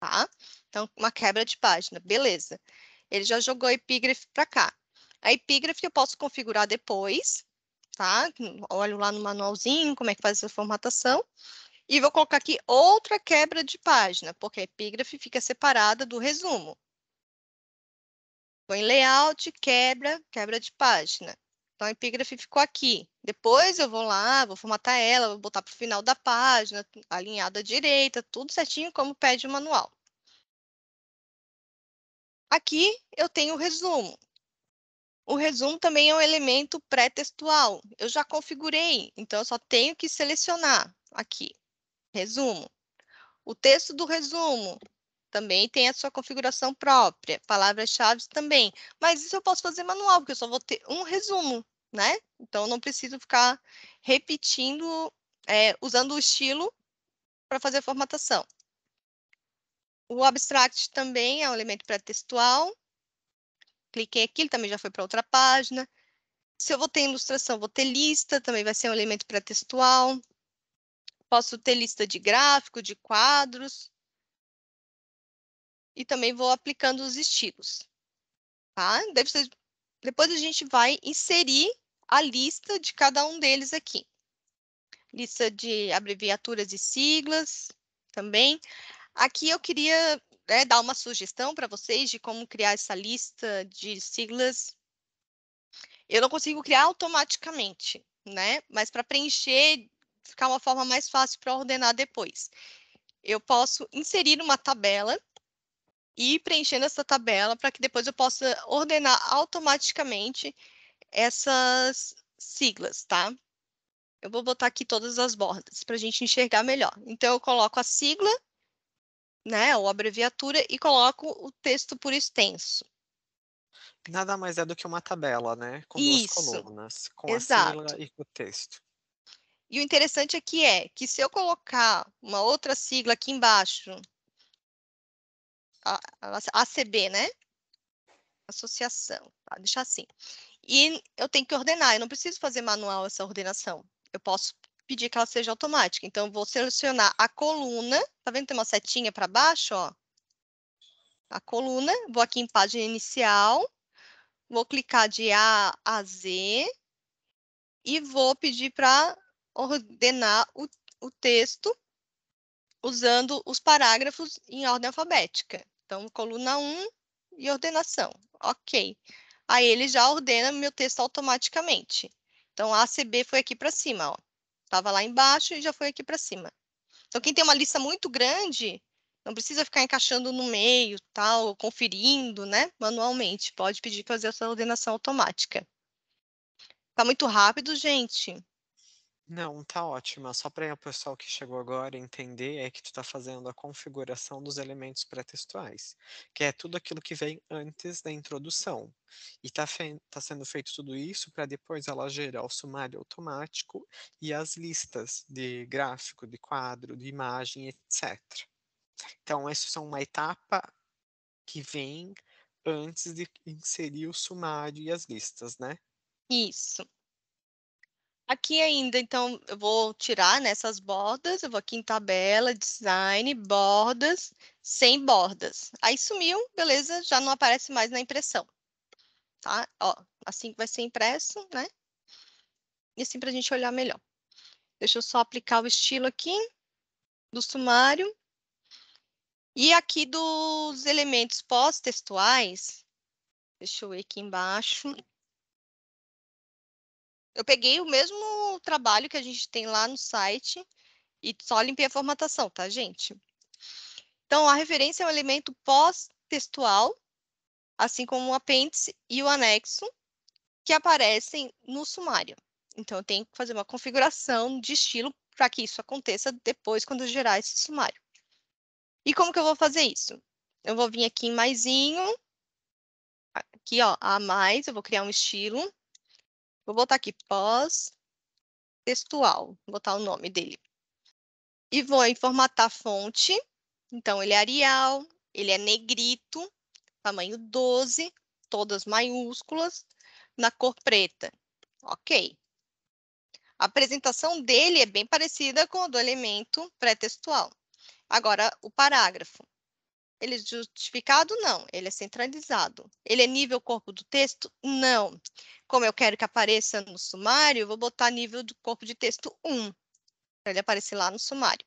tá? Então, uma quebra de página, beleza. Ele já jogou a epígrafe para cá. A epígrafe eu posso configurar depois, tá? Olho lá no manualzinho como é que faz essa formatação. E vou colocar aqui outra quebra de página, porque a epígrafe fica separada do resumo. Vou em layout, quebra, quebra de página. Então, a epígrafe ficou aqui. Depois eu vou lá, vou formatar ela, vou botar para o final da página, alinhada à direita, tudo certinho como pede o manual. Aqui eu tenho o resumo. O resumo também é um elemento pré-textual. Eu já configurei, então eu só tenho que selecionar aqui. Resumo. O texto do resumo também tem a sua configuração própria, palavras-chave também. Mas isso eu posso fazer manual, porque eu só vou ter um resumo, né? Então, eu não preciso ficar repetindo, é, usando o estilo para fazer a formatação. O abstract também é um elemento pré-textual cliquei aqui, ele também já foi para outra página. Se eu vou ter ilustração, vou ter lista, também vai ser um elemento pré-textual. Posso ter lista de gráfico, de quadros. E também vou aplicando os estilos. Tá? Depois a gente vai inserir a lista de cada um deles aqui. Lista de abreviaturas e siglas também. Aqui eu queria né, dar uma sugestão para vocês de como criar essa lista de siglas. Eu não consigo criar automaticamente, né? Mas para preencher, ficar uma forma mais fácil para ordenar depois. Eu posso inserir uma tabela e ir preenchendo essa tabela para que depois eu possa ordenar automaticamente essas siglas, tá? Eu vou botar aqui todas as bordas para a gente enxergar melhor. Então, eu coloco a sigla né, ou abreviatura e coloco o texto por extenso. Nada mais é do que uma tabela, né? Com Isso. duas colunas, com Exato. a sigla e com o texto. E o interessante aqui é que se eu colocar uma outra sigla aqui embaixo, a, ACB, né? Associação, tá? deixar assim. E eu tenho que ordenar, eu não preciso fazer manual essa ordenação. Eu posso pedir que ela seja automática. Então, vou selecionar a coluna, tá vendo? Tem uma setinha para baixo, ó. A coluna, vou aqui em página inicial, vou clicar de A a Z e vou pedir para ordenar o, o texto usando os parágrafos em ordem alfabética. Então, coluna 1 e ordenação. Ok. Aí ele já ordena meu texto automaticamente. Então, A, C, B foi aqui para cima, ó. Estava lá embaixo e já foi aqui para cima. Então, quem tem uma lista muito grande, não precisa ficar encaixando no meio, tal, conferindo, né, manualmente. Pode pedir fazer essa ordenação automática. Tá muito rápido, gente. Não, tá ótima. Só para o pessoal que chegou agora entender, é que tu está fazendo a configuração dos elementos pré-textuais, que é tudo aquilo que vem antes da introdução. E está fe tá sendo feito tudo isso para depois ela gerar o sumário automático e as listas de gráfico, de quadro, de imagem, etc. Então, essas são uma etapa que vem antes de inserir o sumário e as listas, né? Isso. Aqui ainda, então, eu vou tirar nessas né, bordas, eu vou aqui em tabela, design, bordas, sem bordas. Aí sumiu, beleza, já não aparece mais na impressão. Tá? Ó, assim que vai ser impresso, né? E assim para a gente olhar melhor. Deixa eu só aplicar o estilo aqui do sumário. E aqui dos elementos pós-textuais, deixa eu ver aqui embaixo. Eu peguei o mesmo trabalho que a gente tem lá no site e só limpei a formatação, tá, gente? Então, a referência é um elemento pós-textual, assim como o apêndice e o anexo, que aparecem no sumário. Então, eu tenho que fazer uma configuração de estilo para que isso aconteça depois, quando eu gerar esse sumário. E como que eu vou fazer isso? Eu vou vir aqui em maisinho, aqui, ó, a mais, eu vou criar um estilo, Vou botar aqui pós-textual, botar o nome dele. E vou em formatar fonte. Então, ele é Arial, ele é negrito, tamanho 12, todas maiúsculas, na cor preta. Ok. A apresentação dele é bem parecida com a do elemento pré-textual. Agora, o parágrafo. Ele é justificado? Não. Ele é centralizado. Ele é nível corpo do texto? Não. Como eu quero que apareça no sumário, vou botar nível do corpo de texto 1, para ele aparecer lá no sumário.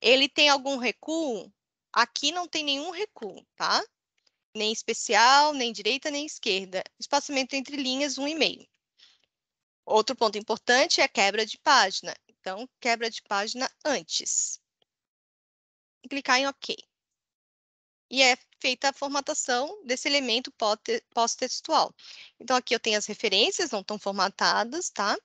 Ele tem algum recuo? Aqui não tem nenhum recuo, tá? Nem especial, nem direita, nem esquerda. Espaçamento entre linhas, 1,5. Outro ponto importante é a quebra de página. Então, quebra de página antes. E clicar em OK e é feita a formatação desse elemento pós-textual. Então, aqui eu tenho as referências, não estão formatadas, tá?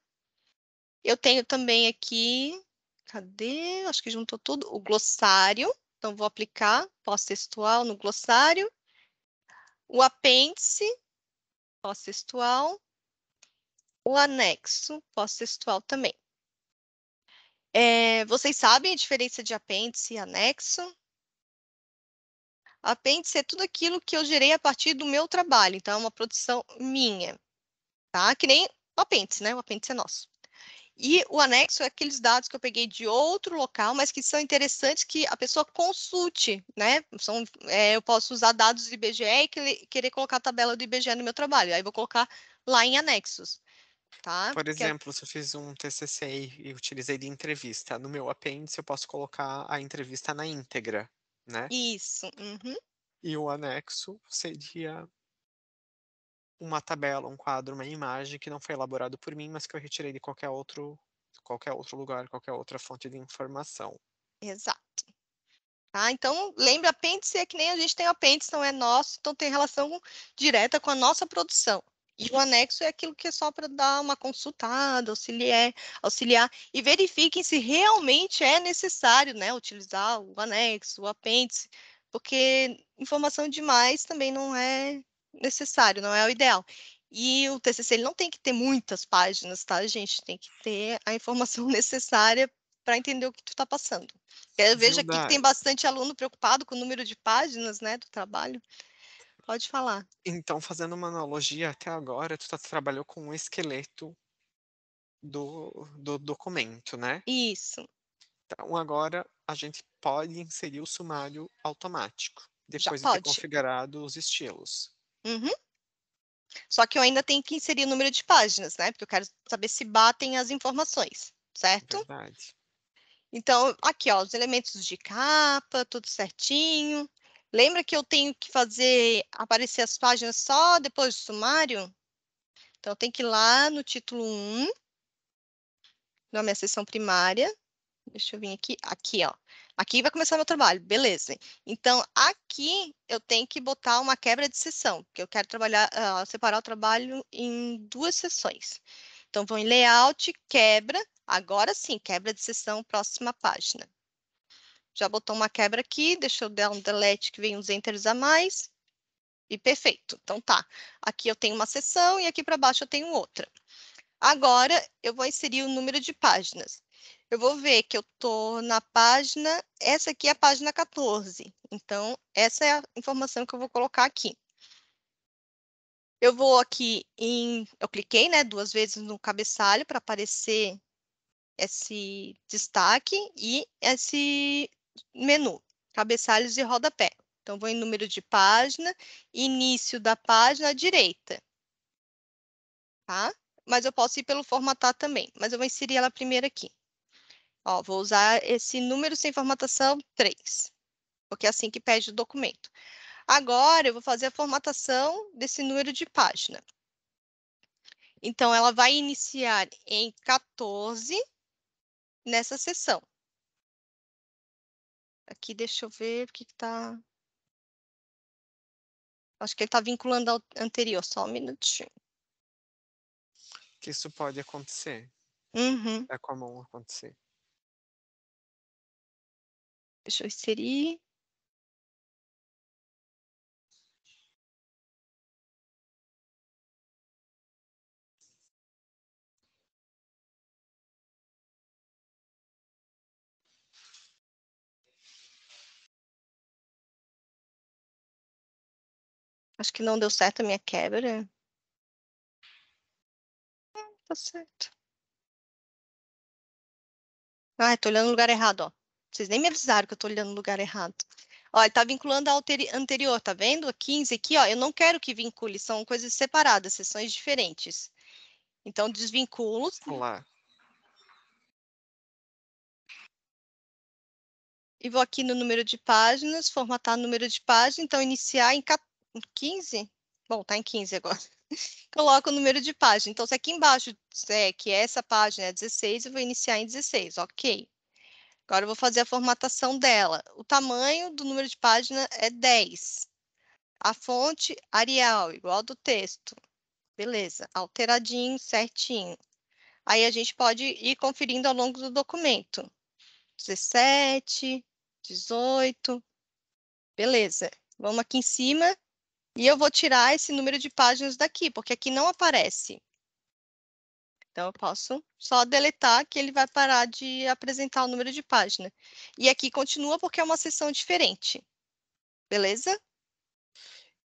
Eu tenho também aqui, cadê? Acho que juntou tudo, o glossário. Então, vou aplicar pós-textual no glossário. O apêndice, pós-textual. O anexo, pós-textual também. É, vocês sabem a diferença de apêndice e anexo? Apêndice é tudo aquilo que eu gerei a partir do meu trabalho, então é uma produção minha, tá? Que nem o apêndice, né? O apêndice é nosso. E o anexo é aqueles dados que eu peguei de outro local, mas que são interessantes que a pessoa consulte, né? São, é, eu posso usar dados do IBGE e querer colocar a tabela do IBGE no meu trabalho. Aí vou colocar lá em anexos. Tá? Por é exemplo, que... se eu fiz um TCC e utilizei de entrevista, no meu apêndice eu posso colocar a entrevista na íntegra né? Isso. Uhum. E o anexo seria uma tabela, um quadro, uma imagem que não foi elaborado por mim, mas que eu retirei de qualquer outro, qualquer outro lugar, qualquer outra fonte de informação. Exato. ah Então, lembra, apêndice é que nem a gente tem apêndice, não é nosso, então tem relação direta com a nossa produção. E o anexo é aquilo que é só para dar uma consultada, auxiliar, auxiliar e verifiquem se realmente é necessário, né, utilizar o anexo, o apêndice, porque informação demais também não é necessário, não é o ideal. E o TCC ele não tem que ter muitas páginas, tá, gente? Tem que ter a informação necessária para entender o que tu está passando. Eu vejo aqui que tem bastante aluno preocupado com o número de páginas, né, do trabalho. Pode falar. Então, fazendo uma analogia até agora, tu tá, trabalhou com um esqueleto do, do documento, né? Isso. Então, agora a gente pode inserir o sumário automático, depois de ter configurado os estilos. Uhum. Só que eu ainda tenho que inserir o número de páginas, né? Porque eu quero saber se batem as informações, certo? Verdade. Então, aqui, ó, os elementos de capa, tudo certinho. Lembra que eu tenho que fazer aparecer as páginas só depois do sumário? Então, tem que ir lá no título 1, na minha seção primária. Deixa eu vir aqui. Aqui, ó. Aqui vai começar meu trabalho, beleza. Então, aqui eu tenho que botar uma quebra de sessão, porque eu quero trabalhar, uh, separar o trabalho em duas sessões. Então, vou em layout, quebra, agora sim, quebra de sessão, próxima página já botou uma quebra aqui, deixou dar um delete que vem uns enters a mais, e perfeito. Então tá, aqui eu tenho uma seção e aqui para baixo eu tenho outra. Agora eu vou inserir o número de páginas. Eu vou ver que eu estou na página, essa aqui é a página 14. Então, essa é a informação que eu vou colocar aqui. Eu vou aqui em, eu cliquei né, duas vezes no cabeçalho para aparecer esse destaque e esse menu, cabeçalhos e rodapé. Então, vou em número de página, início da página à direita. Tá? Mas eu posso ir pelo formatar também, mas eu vou inserir ela primeiro aqui. Ó, vou usar esse número sem formatação 3, porque é assim que pede o documento. Agora, eu vou fazer a formatação desse número de página. Então, ela vai iniciar em 14 nessa sessão. Aqui, deixa eu ver o que está. Acho que ele está vinculando ao anterior, só um minutinho. Que isso pode acontecer. Uhum. É comum acontecer. Deixa eu inserir. Acho que não deu certo a minha quebra. tá certo. Ah, tô olhando o lugar errado, ó. Vocês nem me avisaram que eu tô olhando o lugar errado. Ó, ele tá vinculando a anterior, tá vendo? A 15 aqui, ó. Eu não quero que vincule, são coisas separadas, sessões diferentes. Então, desvinculo. Olá. E vou aqui no número de páginas, formatar número de páginas, então iniciar em 14. 15? Bom, tá em 15 agora. Coloca o número de página. Então, se aqui embaixo é que é essa página é 16, eu vou iniciar em 16, ok. Agora eu vou fazer a formatação dela. O tamanho do número de página é 10. A fonte, Arial, igual do texto. Beleza, alteradinho, certinho. Aí a gente pode ir conferindo ao longo do documento. 17, 18. Beleza. Vamos aqui em cima e eu vou tirar esse número de páginas daqui, porque aqui não aparece. Então, eu posso só deletar que ele vai parar de apresentar o número de página. E aqui continua porque é uma sessão diferente. Beleza?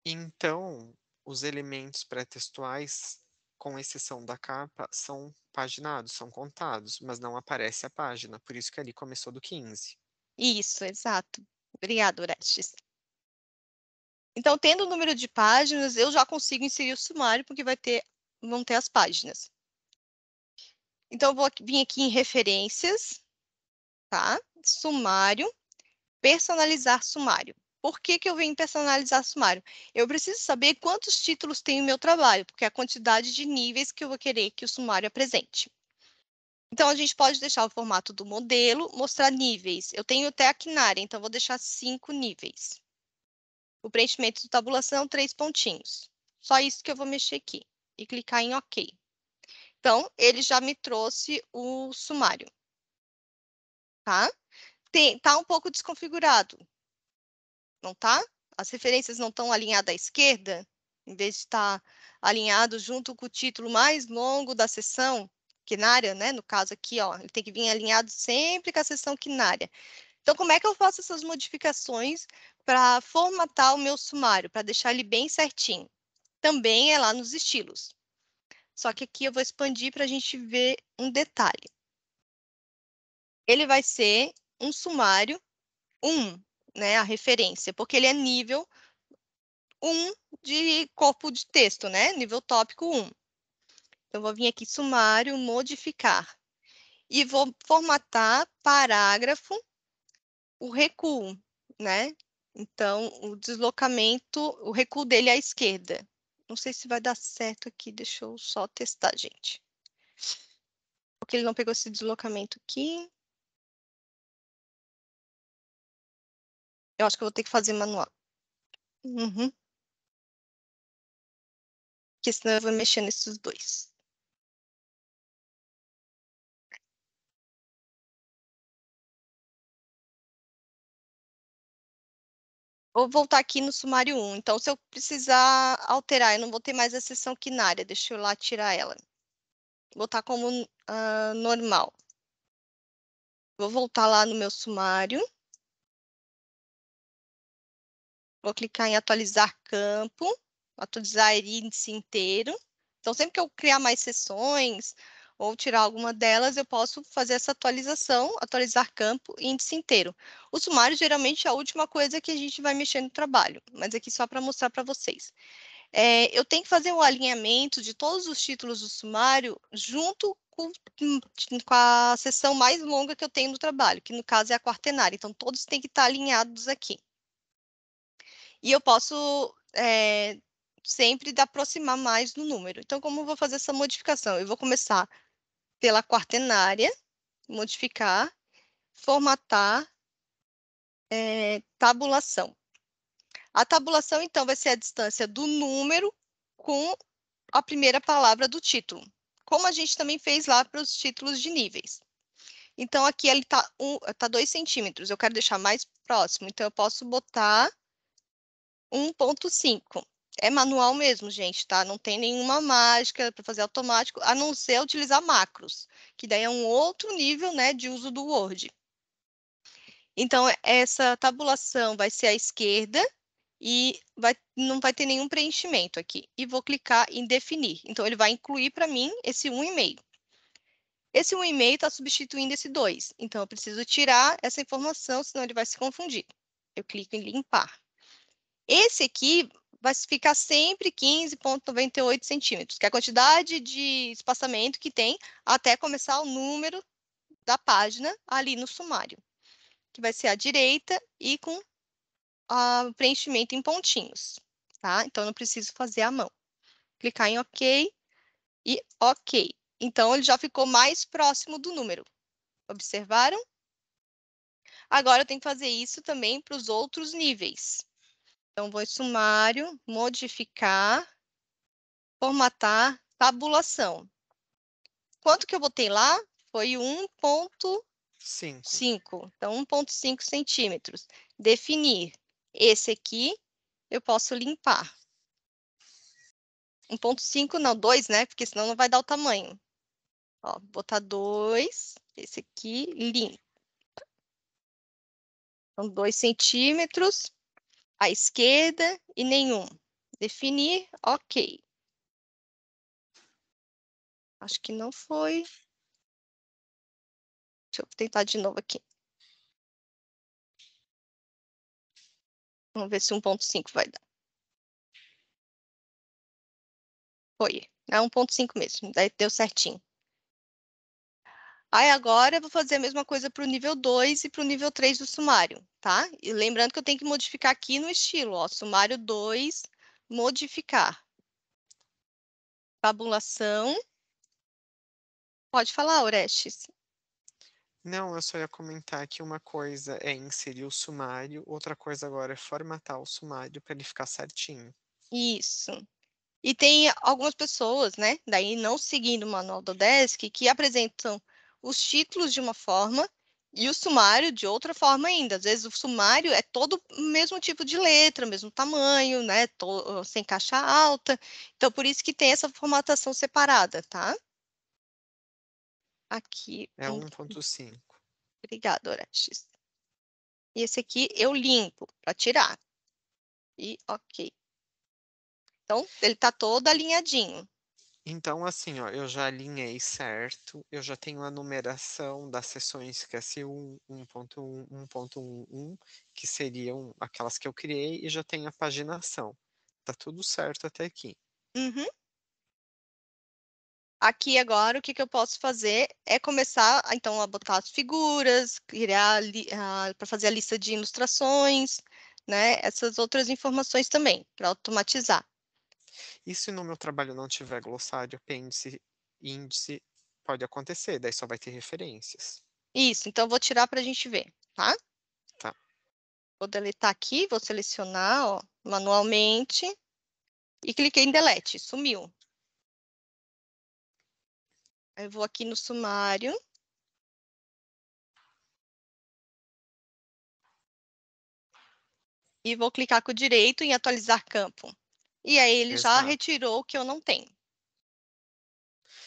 Então, os elementos pré-textuais, com exceção da capa, são paginados, são contados, mas não aparece a página. Por isso que ali começou do 15. Isso, exato. Obrigada, Orestes. Então, tendo o número de páginas, eu já consigo inserir o sumário, porque vai ter, vão ter as páginas. Então, eu vou vir aqui em referências, tá? Sumário, personalizar sumário. Por que, que eu venho personalizar sumário? Eu preciso saber quantos títulos tem o meu trabalho, porque é a quantidade de níveis que eu vou querer que o sumário apresente. Então, a gente pode deixar o formato do modelo, mostrar níveis. Eu tenho até a Knara, então vou deixar cinco níveis o preenchimento de tabulação, três pontinhos. Só isso que eu vou mexer aqui e clicar em OK. Então, ele já me trouxe o sumário. Tá? Tem, tá um pouco desconfigurado. Não tá? As referências não estão alinhadas à esquerda, em vez de estar alinhado junto com o título mais longo da sessão quinária, né? No caso aqui, ó, ele tem que vir alinhado sempre com a sessão quinária. Então, como é que eu faço essas modificações para formatar o meu sumário, para deixar ele bem certinho? Também é lá nos estilos. Só que aqui eu vou expandir para a gente ver um detalhe. Ele vai ser um sumário 1, né, a referência, porque ele é nível 1 de corpo de texto, né, nível tópico 1. Então, vou vir aqui, sumário, modificar. E vou formatar parágrafo o recuo, né? Então, o deslocamento, o recuo dele à esquerda. Não sei se vai dar certo aqui, deixa eu só testar, gente. Porque ele não pegou esse deslocamento aqui. Eu acho que eu vou ter que fazer manual. Uhum. Porque senão eu vou mexer nesses dois. Vou voltar aqui no sumário 1. Então, se eu precisar alterar, eu não vou ter mais a seção quinária. Deixa eu lá tirar ela. Botar como uh, normal. Vou voltar lá no meu sumário. Vou clicar em atualizar campo. Atualizar índice inteiro. Então, sempre que eu criar mais sessões ou tirar alguma delas, eu posso fazer essa atualização, atualizar campo e índice inteiro. O sumário geralmente é a última coisa que a gente vai mexer no trabalho, mas aqui só para mostrar para vocês. É, eu tenho que fazer o um alinhamento de todos os títulos do sumário junto com, hum, com, a seção mais longa que eu tenho no trabalho, que no caso é a quartenária. Então, todos têm que estar alinhados aqui. E eu posso é, sempre aproximar mais do número. Então, como eu vou fazer essa modificação? Eu vou começar pela quartenária modificar, formatar, é, tabulação. A tabulação, então, vai ser a distância do número com a primeira palavra do título, como a gente também fez lá para os títulos de níveis. Então, aqui ele está um, tá 2 centímetros, eu quero deixar mais próximo, então eu posso botar 1.5. É manual mesmo, gente, tá? Não tem nenhuma mágica para fazer automático, a não ser utilizar macros, que daí é um outro nível, né, de uso do Word. Então, essa tabulação vai ser à esquerda e vai, não vai ter nenhum preenchimento aqui. E vou clicar em definir. Então, ele vai incluir para mim esse 1,5. Esse 1,5 está substituindo esse 2. Então, eu preciso tirar essa informação, senão ele vai se confundir. Eu clico em limpar. Esse aqui vai ficar sempre 15,98 centímetros, que é a quantidade de espaçamento que tem até começar o número da página ali no sumário, que vai ser à direita e com ah, o preenchimento em pontinhos, tá? Então, não preciso fazer à mão. Clicar em OK e OK. Então, ele já ficou mais próximo do número. Observaram? Agora, eu tenho que fazer isso também para os outros níveis. Então, vou em sumário, modificar, formatar, tabulação. Quanto que eu botei lá? Foi 1,5. Então, 1,5 centímetros. Definir. Esse aqui eu posso limpar. 1,5, não, 2, né? Porque senão não vai dar o tamanho. Ó, botar 2, esse aqui, limpo. Então, 2 centímetros à esquerda e nenhum. Definir, ok. Acho que não foi. Deixa eu tentar de novo aqui. Vamos ver se 1.5 vai dar. Foi, é 1.5 mesmo, daí deu certinho. Aí agora eu vou fazer a mesma coisa para o nível 2 e para o nível 3 do sumário, tá? E lembrando que eu tenho que modificar aqui no estilo, ó, sumário 2, modificar. Fabulação. Pode falar, Orestes. Não, eu só ia comentar que uma coisa é inserir o sumário, outra coisa agora é formatar o sumário para ele ficar certinho. Isso. E tem algumas pessoas, né, daí não seguindo o manual do Desk, que apresentam os títulos de uma forma e o sumário de outra forma ainda. Às vezes o sumário é todo o mesmo tipo de letra, mesmo tamanho, né? Tô, sem caixa alta. Então, por isso que tem essa formatação separada, tá? Aqui. É um... 1.5. Obrigada, Orestes. E esse aqui eu limpo para tirar. E ok. Então, ele está todo alinhadinho. Então, assim, ó, eu já alinhei certo, eu já tenho a numeração das seções que é C1, 1.1, 1.11, que seriam aquelas que eu criei, e já tenho a paginação. Tá tudo certo até aqui. Uhum. Aqui agora, o que, que eu posso fazer é começar, então, a botar as figuras, criar para fazer a lista de ilustrações, né? Essas outras informações também, para automatizar. E se no meu trabalho não tiver glossário, apêndice, índice, pode acontecer, daí só vai ter referências. Isso, então vou tirar para a gente ver, tá? Tá. Vou deletar aqui, vou selecionar ó, manualmente e cliquei em delete, sumiu. Eu vou aqui no sumário. E vou clicar com o direito em atualizar campo. E aí ele Exato. já retirou o que eu não tenho.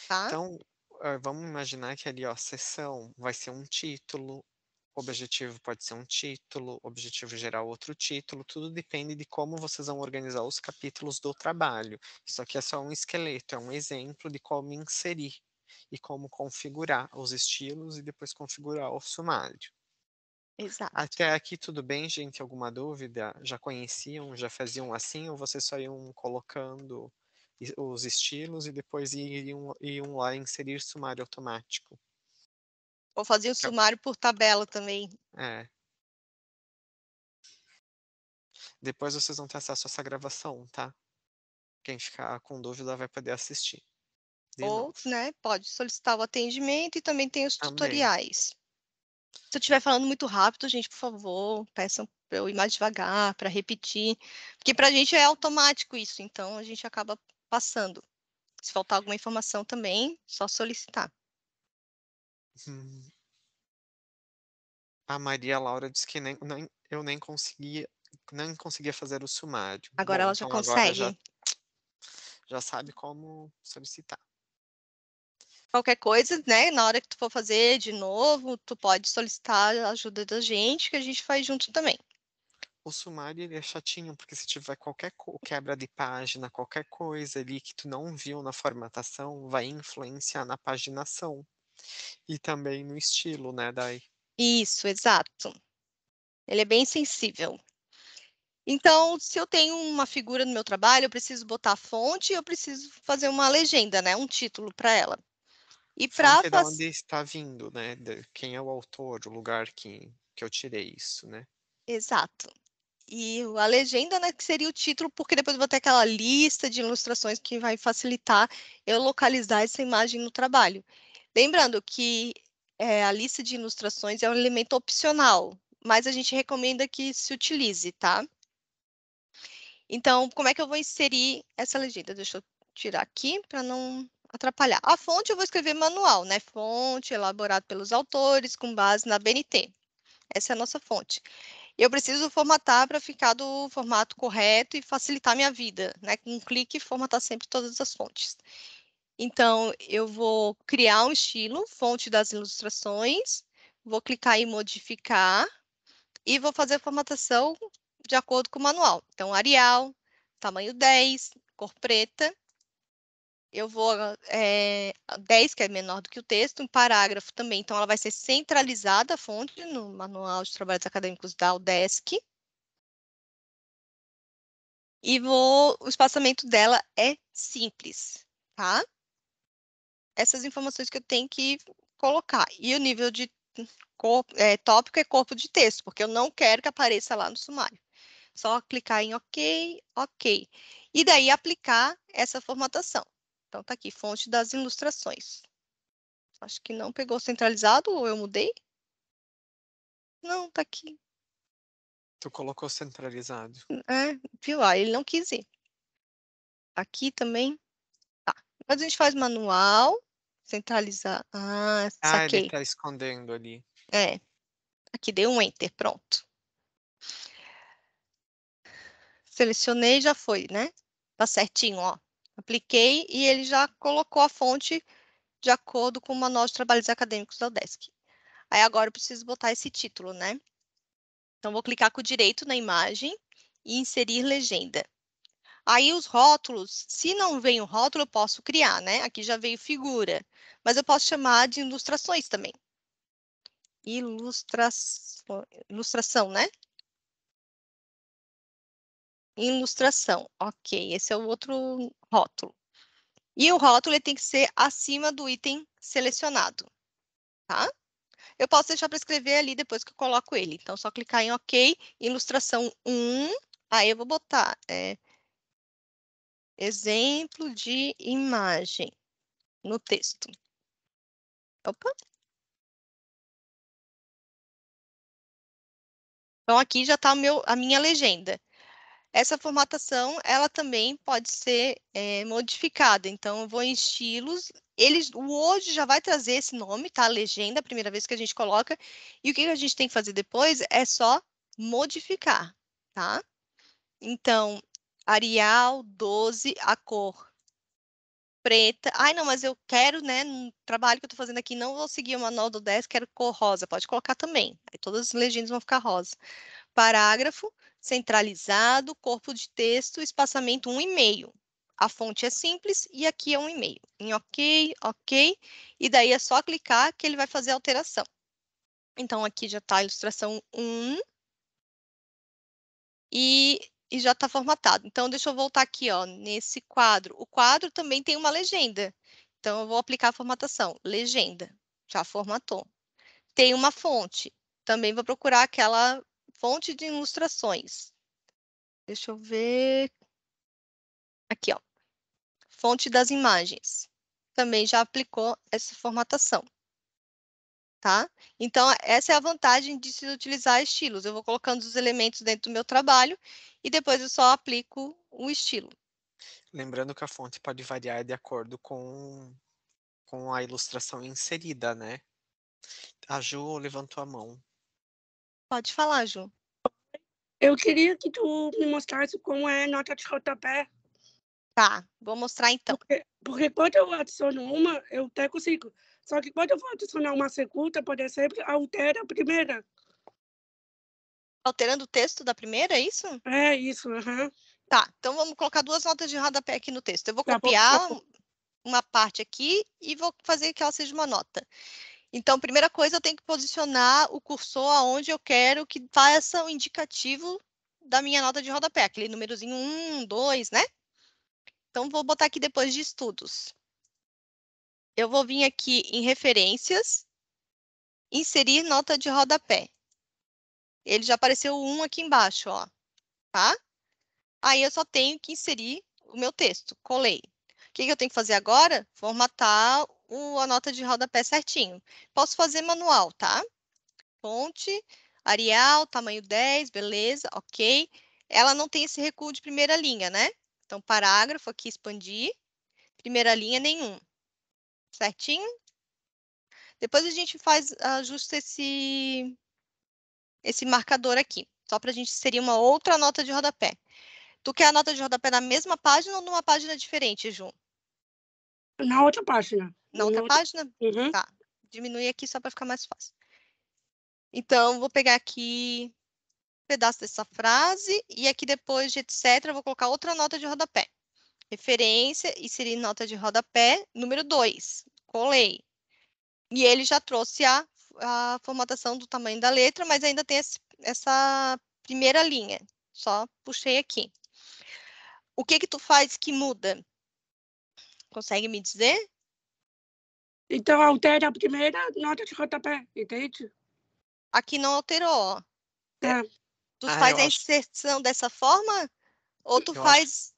Tá? Então, eh, vamos imaginar que ali, ó, sessão vai ser um título, objetivo pode ser um título, objetivo geral outro título, tudo depende de como vocês vão organizar os capítulos do trabalho. Isso aqui é só um esqueleto, é um exemplo de como inserir e como configurar os estilos e depois configurar o sumário. Exato. Até aqui tudo bem, gente? Alguma dúvida? Já conheciam, já faziam assim, ou vocês só iam colocando os estilos e depois iam, iam lá inserir sumário automático? Ou fazer o sumário por tabela também. É. Depois vocês vão ter acesso a essa gravação, tá? Quem ficar com dúvida vai poder assistir. De Ou, novo. né, pode solicitar o atendimento e também tem os tutoriais. Se eu estiver falando muito rápido, gente, por favor, peçam para eu ir mais devagar, para repetir. Porque para a gente é automático isso, então a gente acaba passando. Se faltar alguma informação também, só solicitar. A Maria Laura disse que nem, nem, eu nem conseguia, nem conseguia fazer o sumário. Agora Bom, ela já então consegue. Já, já sabe como solicitar. Qualquer coisa, né? Na hora que tu for fazer de novo, tu pode solicitar a ajuda da gente, que a gente faz junto também. O sumário ele é chatinho, porque se tiver qualquer quebra de página, qualquer coisa ali que tu não viu na formatação, vai influenciar na paginação e também no estilo, né, Dai? Isso, exato. Ele é bem sensível. Então, se eu tenho uma figura no meu trabalho, eu preciso botar a fonte e eu preciso fazer uma legenda, né? Um título para ela. E para de onde está vindo, né? Quem é o autor, o lugar que, que eu tirei isso, né? Exato. E a legenda, né, que seria o título, porque depois eu vou ter aquela lista de ilustrações que vai facilitar eu localizar essa imagem no trabalho. Lembrando que é, a lista de ilustrações é um elemento opcional, mas a gente recomenda que se utilize, tá? Então, como é que eu vou inserir essa legenda? Deixa eu tirar aqui para não atrapalhar. A fonte eu vou escrever manual, né? Fonte elaborada pelos autores com base na BNT. Essa é a nossa fonte. Eu preciso formatar para ficar do formato correto e facilitar minha vida, né? Com um clique, formatar sempre todas as fontes. Então, eu vou criar um estilo, fonte das ilustrações, vou clicar em modificar e vou fazer a formatação de acordo com o manual. Então, Arial, tamanho 10, cor preta eu vou é, eh, 10, que é menor do que o texto, um parágrafo também. Então, ela vai ser centralizada, a fonte, no Manual de Trabalhos Acadêmicos da UDESC. E vou, o espaçamento dela é simples, tá? Essas informações que eu tenho que colocar. E o nível de corpo, é, eh, tópico é corpo de texto, porque eu não quero que apareça lá no sumário. Só clicar em OK, OK. E daí aplicar essa formatação. Então, tá aqui, fonte das ilustrações. Acho que não pegou centralizado ou eu mudei? Não, tá aqui. Tu colocou centralizado. É, viu? Ah, ele não quis ir. Aqui também. Tá. Mas a gente faz manual, centralizar. Ah, ah saquei. ele tá escondendo ali. É. Aqui, dei um enter, pronto. Selecionei, já foi, né? Tá certinho, ó. Apliquei e ele já colocou a fonte de acordo com o Manual de Trabalhos Acadêmicos da UDESC. Aí agora eu preciso botar esse título, né? Então, vou clicar com o direito na imagem e inserir legenda. Aí os rótulos, se não vem o rótulo, eu posso criar, né? Aqui já veio figura, mas eu posso chamar de ilustrações também. Ilustra, ilustração né? ilustração. Ok, esse é o outro rótulo. E o rótulo ele tem que ser acima do item selecionado, tá? Eu posso deixar para escrever ali depois que eu coloco ele. Então, só clicar em OK, ilustração 1, aí eu vou botar é, exemplo de imagem no texto. Opa! Então, aqui já está a minha legenda. Essa formatação, ela também pode ser é, modificada. Então, eu vou em estilos. Eles, o hoje já vai trazer esse nome, tá? A legenda, a primeira vez que a gente coloca. E o que a gente tem que fazer depois é só modificar, tá? Então, Arial 12, a cor preta. Ai, não, mas eu quero, né, no trabalho que eu tô fazendo aqui, não vou seguir o manual do 10, quero cor rosa. Pode colocar também. Aí todas as legendas vão ficar rosa. Parágrafo centralizado, corpo de texto, espaçamento um e meio. A fonte é simples e aqui é um e-mail. Em OK, OK, e daí é só clicar que ele vai fazer a alteração. Então, aqui já está a ilustração 1 e, e já está formatado. Então, deixa eu voltar aqui ó, nesse quadro. O quadro também tem uma legenda. Então, eu vou aplicar a formatação. Legenda, já formatou. Tem uma fonte. Também vou procurar aquela fonte de ilustrações. Deixa eu ver. Aqui, ó. Fonte das imagens. Também já aplicou essa formatação. Tá? Então, essa é a vantagem de se utilizar estilos. Eu vou colocando os elementos dentro do meu trabalho e depois eu só aplico o estilo. Lembrando que a fonte pode variar de acordo com, com a ilustração inserida, né? A Ju levantou a mão. Pode falar, Ju. Eu queria que tu me mostrasse como é nota de rodapé. Tá, vou mostrar então. Porque, porque quando eu adiciono uma, eu até consigo. Só que quando eu vou adicionar uma segunda, por exemplo, altera a primeira. Alterando o texto da primeira, é isso? É, isso, uhum. Tá, então vamos colocar duas notas de rodapé aqui no texto. Eu vou tá copiar bom, tá bom. uma parte aqui e vou fazer que ela seja uma nota. Então, primeira coisa, eu tenho que posicionar o cursor aonde eu quero que faça o indicativo da minha nota de rodapé, aquele númerozinho 1, 2, né? Então, vou botar aqui depois de estudos. Eu vou vir aqui em referências, inserir nota de rodapé. Ele já apareceu um 1 aqui embaixo, ó, tá? Aí eu só tenho que inserir o meu texto, colei. O que, que eu tenho que fazer agora? Formatar o, a nota de rodapé certinho. Posso fazer manual, tá? Ponte, Arial, tamanho 10, beleza, ok. Ela não tem esse recuo de primeira linha, né? Então, parágrafo aqui, expandir. Primeira linha, nenhum. Certinho? Depois a gente faz, ajusta esse, esse marcador aqui. Só para a gente seria uma outra nota de rodapé. Tu quer a nota de rodapé na mesma página ou numa página diferente, Ju? Na outra página. Na outra página? Uhum. Tá. Diminui aqui só para ficar mais fácil. Então, vou pegar aqui um pedaço dessa frase e aqui depois de etc, vou colocar outra nota de rodapé. Referência, inserir nota de rodapé, número 2. Colei. E ele já trouxe a, a formatação do tamanho da letra, mas ainda tem esse, essa primeira linha. Só puxei aqui. O que que tu faz que muda? Consegue me dizer? Então altera a primeira nota de rotapé, entende? Aqui não alterou. É. Tu ah, faz a inserção acho... dessa forma? Ou tu eu faz.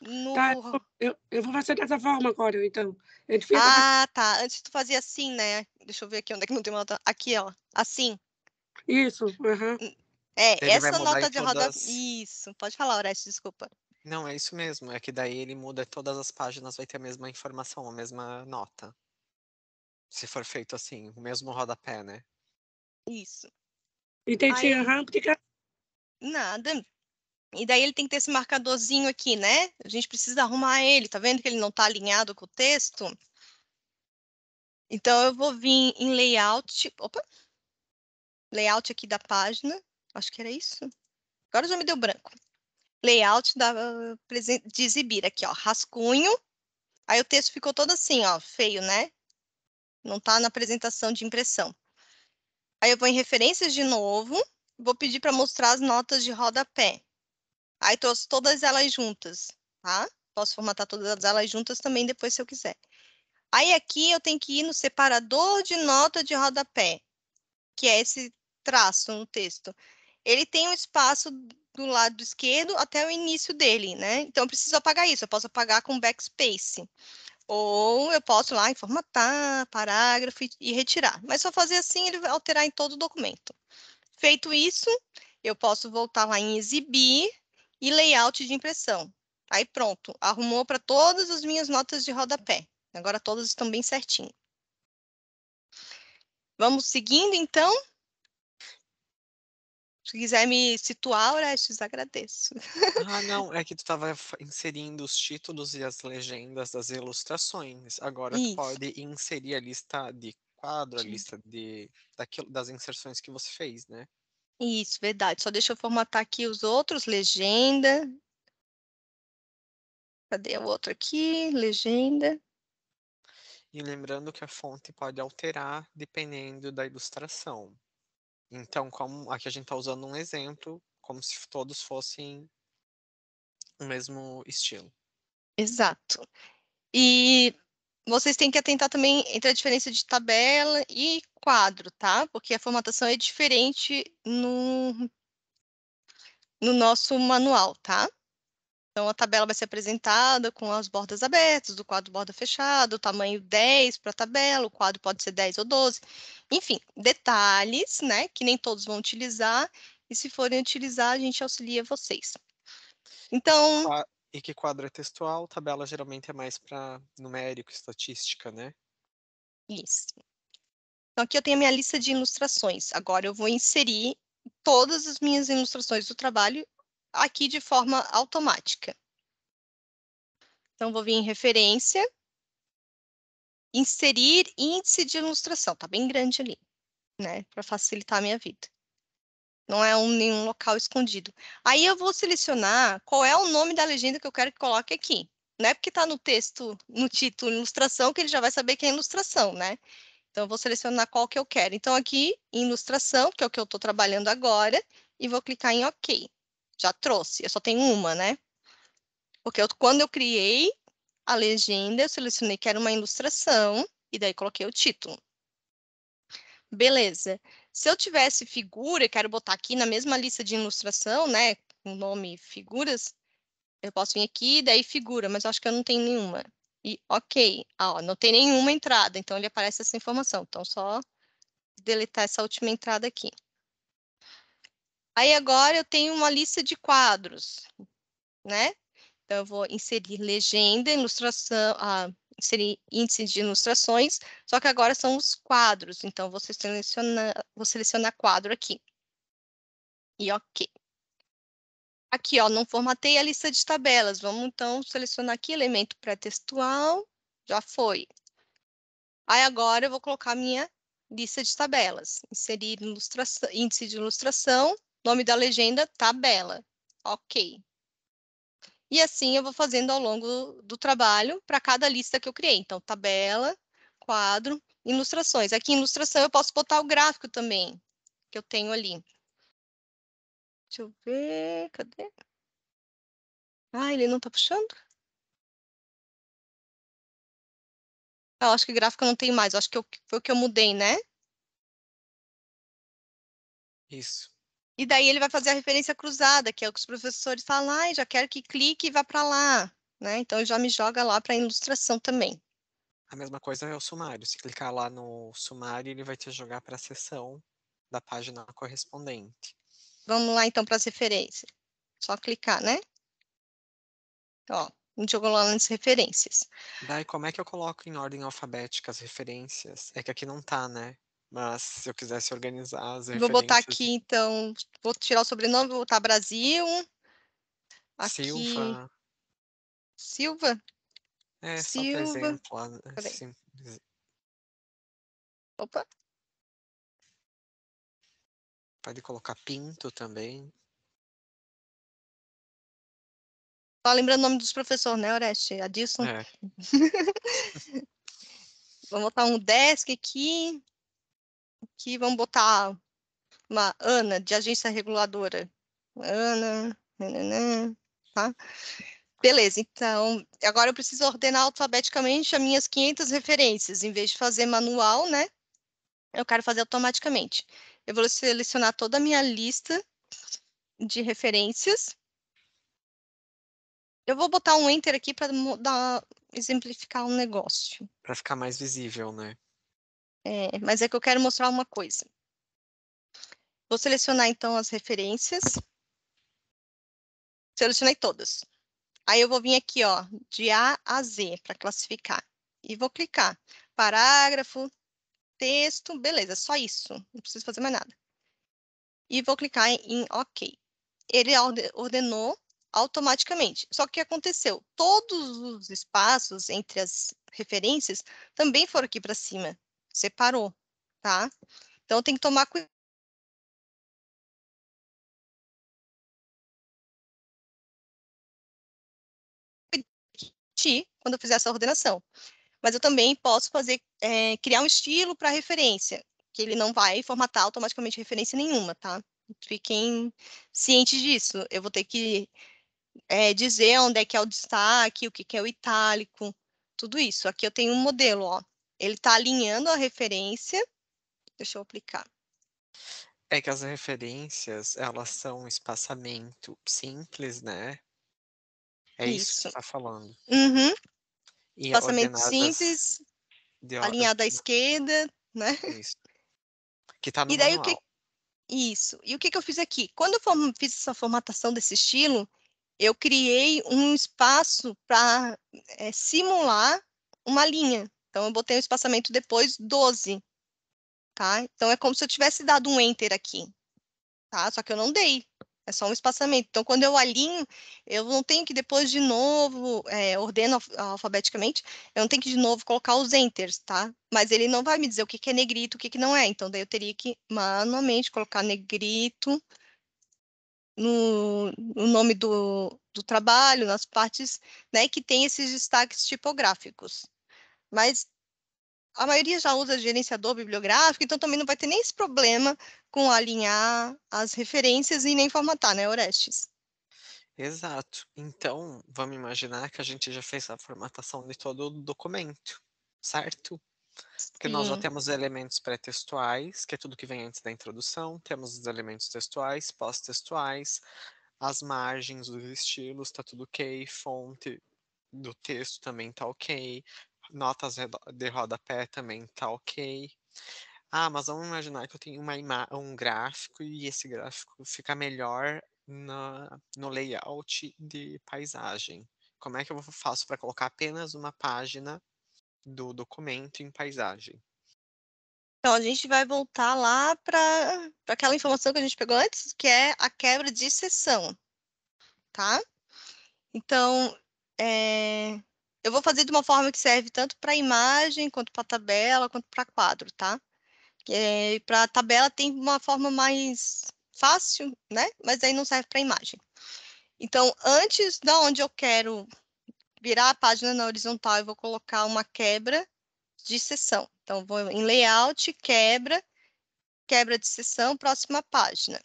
No... Tá, eu, eu, vou fazer dessa forma agora, então. ah, tá. Antes tu fazia assim, né? Deixa eu ver aqui onde é que não tem uma nota. Aqui, ó. Assim. Isso. Uhum. É, Ele essa nota de rodapé. Isso. Pode falar, Oreste, desculpa. Não, é isso mesmo. É que daí ele muda todas as páginas, vai ter a mesma informação, a mesma nota. Se for feito assim, o mesmo rodapé, né? Isso. E tem que ser rápido. Nada. E daí ele tem que ter esse marcadorzinho aqui, né? A gente precisa arrumar ele. Tá vendo que ele não tá alinhado com o texto? Então eu vou vir em layout. Opa! Layout aqui da página. Acho que era isso. Agora já me deu branco layout da, de exibir aqui, ó, rascunho. Aí o texto ficou todo assim, ó, feio, né? Não tá na apresentação de impressão. Aí eu vou em referências de novo, vou pedir para mostrar as notas de rodapé. Aí trouxe todas elas juntas, tá? Posso formatar todas elas juntas também depois se eu quiser. Aí aqui eu tenho que ir no separador de nota de rodapé, que é esse traço no texto. Ele tem um espaço do lado esquerdo até o início dele, né? Então, eu preciso apagar isso. Eu posso apagar com backspace. Ou eu posso lá em formatar, parágrafo e, e retirar. Mas só fazer assim, ele vai alterar em todo o documento. Feito isso, eu posso voltar lá em exibir e layout de impressão. Aí pronto, arrumou para todas as minhas notas de rodapé. Agora todas estão bem certinho. Vamos seguindo, então. Se quiser me situar, Orestes, agradeço. Ah, não, é que tu estava inserindo os títulos e as legendas das ilustrações. Agora Isso. tu pode inserir a lista de quadro, a lista de, daquilo, das inserções que você fez, né? Isso, verdade. Só deixa eu formatar aqui os outros, legenda. Cadê o outro aqui? Legenda. E lembrando que a fonte pode alterar dependendo da ilustração. Então, como aqui a gente está usando um exemplo, como se todos fossem o mesmo estilo. Exato. E vocês têm que atentar também entre a diferença de tabela e quadro, tá? Porque a formatação é diferente no, no nosso manual, tá? Então, a tabela vai ser apresentada com as bordas abertas, do quadro borda fechada, o tamanho 10 para a tabela, o quadro pode ser 10 ou 12. Enfim, detalhes, né? Que nem todos vão utilizar. E se forem utilizar, a gente auxilia vocês. Então. e que quadro é textual, tabela geralmente é mais para numérico, estatística, né? Isso. Então, aqui eu tenho a minha lista de ilustrações. Agora eu vou inserir todas as minhas ilustrações do trabalho aqui de forma automática. Então, vou vir em referência, Inserir índice de ilustração, tá bem grande ali, né? Para facilitar a minha vida. Não é um, nenhum local escondido. Aí eu vou selecionar qual é o nome da legenda que eu quero que coloque aqui. Não é porque está no texto, no título, ilustração, que ele já vai saber que é ilustração, né? Então, eu vou selecionar qual que eu quero. Então, aqui, ilustração, que é o que eu estou trabalhando agora, e vou clicar em OK. Já trouxe, eu só tenho uma, né? Porque eu, quando eu criei, a legenda, eu selecionei que era uma ilustração, e daí coloquei o título. Beleza. Se eu tivesse figura, quero botar aqui na mesma lista de ilustração, né, o nome figuras, eu posso vir aqui, daí figura, mas eu acho que eu não tenho nenhuma. E ok, ah, ó, não tem nenhuma entrada, então ele aparece essa informação. Então, só deletar essa última entrada aqui. Aí agora eu tenho uma lista de quadros, né? Então, eu vou inserir legenda, ilustração, ah, inserir índice de ilustrações, só que agora são os quadros. Então, vou selecionar, vou selecionar quadro aqui. E OK. Aqui, ó, não formatei a lista de tabelas. Vamos, então, selecionar aqui elemento pré-textual. Já foi. Aí, agora, eu vou colocar minha lista de tabelas. Inserir índice de ilustração, nome da legenda, tabela. Ok. E assim eu vou fazendo ao longo do trabalho para cada lista que eu criei. Então, tabela, quadro, ilustrações. Aqui em ilustração eu posso botar o gráfico também, que eu tenho ali. Deixa eu ver, cadê? Ah, ele não está puxando? Ah, eu acho que gráfico não tem mais, eu acho que eu, foi o que eu mudei, né? Isso. E daí ele vai fazer a referência cruzada, que é o que os professores falam, ah, já quero que clique e vá para lá. Né? Então já me joga lá para a ilustração também. A mesma coisa é o sumário. Se clicar lá no sumário, ele vai te jogar para a seção da página correspondente. Vamos lá então para as referências. Só clicar, né? Ó, me jogou lá nas referências. Daí, como é que eu coloco em ordem alfabética as referências? É que aqui não tá, né? Mas se eu quisesse organizar as Vou botar aqui, então, vou tirar o sobrenome, vou botar Brasil. Aqui... Silva. Silva? É, Silva. Tá só Opa. Pode colocar Pinto também. Só tá lembrando o nome dos professores, né, Oreste? Adilson? É. Vamos botar um desk aqui que vamos botar uma Ana de agência reguladora. Ana, nananã, tá? Beleza, então agora eu preciso ordenar alfabeticamente as minhas 500 referências. Em vez de fazer manual, né? Eu quero fazer automaticamente. Eu vou selecionar toda a minha lista de referências. Eu vou botar um enter aqui para exemplificar um negócio. Para ficar mais visível, né? É, mas é que eu quero mostrar uma coisa. Vou selecionar, então, as referências. Selecionei todas. Aí eu vou vir aqui, ó, de A a Z, para classificar. E vou clicar. Parágrafo, texto, beleza, só isso. Não preciso fazer mais nada. E vou clicar em OK. Ele ordenou automaticamente. Só que o que aconteceu? Todos os espaços entre as referências também foram aqui para cima separou, tá? Então tem que tomar cuidado. quando eu fizer essa ordenação. Mas eu também posso fazer, é, criar um estilo para referência, que ele não vai formatar automaticamente referência nenhuma, tá? Fiquem cientes disso. Eu vou ter que é, dizer onde é que é o destaque, o que, que é o itálico, tudo isso. Aqui eu tenho um modelo, ó. Ele está alinhando a referência. Deixa eu aplicar. É que as referências, elas são um espaçamento simples, né? É isso, isso que você está falando. Uhum. E espaçamento simples, alinhado à esquerda, né? Isso. Que está no e daí, O que... Isso. E o que, que eu fiz aqui? Quando eu fiz essa formatação desse estilo, eu criei um espaço para é, simular uma linha. Então, eu botei o espaçamento depois 12, tá? Então, é como se eu tivesse dado um enter aqui, tá? Só que eu não dei, é só um espaçamento. Então, quando eu alinho, eu não tenho que depois de novo, é, ordeno alfabeticamente, eu não tenho que de novo colocar os enters, tá? Mas ele não vai me dizer o que, que é negrito, o que, que não é. Então, daí eu teria que manualmente colocar negrito no, no nome do, do trabalho, nas partes né, que tem esses destaques tipográficos. Mas a maioria já usa gerenciador bibliográfico, então também não vai ter nem esse problema com alinhar as referências e nem formatar, né, Orestes? Exato. Então, vamos imaginar que a gente já fez a formatação de todo o documento, certo? Porque Sim. nós já temos elementos pré-textuais, que é tudo que vem antes da introdução, temos os elementos textuais, pós-textuais, as margens, os estilos, tá tudo ok, fonte do texto também tá ok, notas de rodapé também tá ok. Ah, mas vamos imaginar que eu tenho uma um gráfico e esse gráfico fica melhor na, no layout de paisagem. Como é que eu faço para colocar apenas uma página do documento em paisagem? Então, a gente vai voltar lá para aquela informação que a gente pegou antes, que é a quebra de sessão, tá? Então, é, eu vou fazer de uma forma que serve tanto para imagem, quanto para tabela, quanto para quadro, tá? É, para tabela tem uma forma mais fácil, né? Mas aí não serve para imagem. Então, antes da onde eu quero virar a página na horizontal, eu vou colocar uma quebra de sessão. Então, vou em layout, quebra, quebra de sessão, próxima página.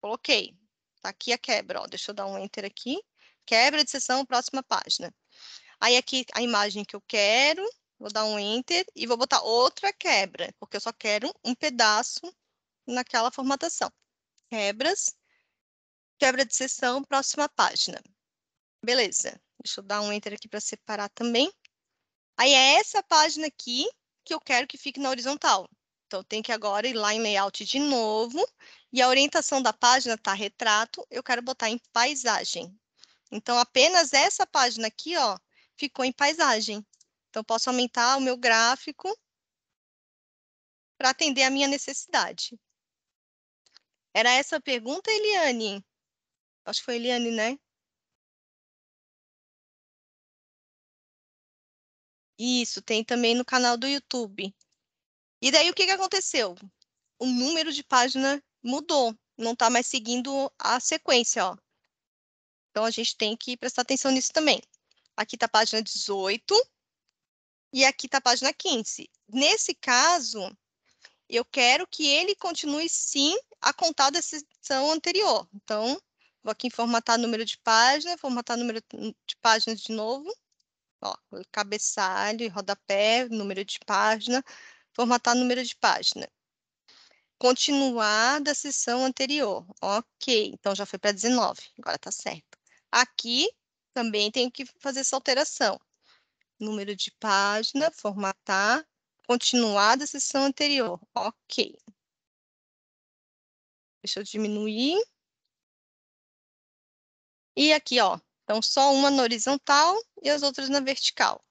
Coloquei. Está aqui a quebra, ó. Deixa eu dar um enter aqui. Quebra de sessão, próxima página. Aí aqui a imagem que eu quero, vou dar um enter e vou botar outra quebra, porque eu só quero um pedaço naquela formatação. Quebras, quebra de sessão, próxima página. Beleza, deixa eu dar um enter aqui para separar também. Aí é essa página aqui que eu quero que fique na horizontal. Então, tem que agora ir lá em layout de novo. E a orientação da página está retrato, eu quero botar em paisagem. Então, apenas essa página aqui, ó, ficou em paisagem. Então, posso aumentar o meu gráfico para atender a minha necessidade. Era essa a pergunta, Eliane? Acho que foi Eliane, né? Isso, tem também no canal do YouTube. E daí o que, que aconteceu? O número de página mudou, não está mais seguindo a sequência. Ó. Então a gente tem que prestar atenção nisso também. Aqui está a página 18 e aqui está a página 15. Nesse caso, eu quero que ele continue, sim, a contar da sessão anterior. Então, vou aqui em formatar número de página, formatar número de páginas de novo. Ó, cabeçalho e rodapé, número de página, formatar número de página. Continuar da sessão anterior. Ok, então já foi para 19, agora está certo. Aqui, também tem que fazer essa alteração. Número de página, formatar, continuar da sessão anterior. Ok. Deixa eu diminuir. E aqui, ó, então só uma na horizontal e as outras na vertical.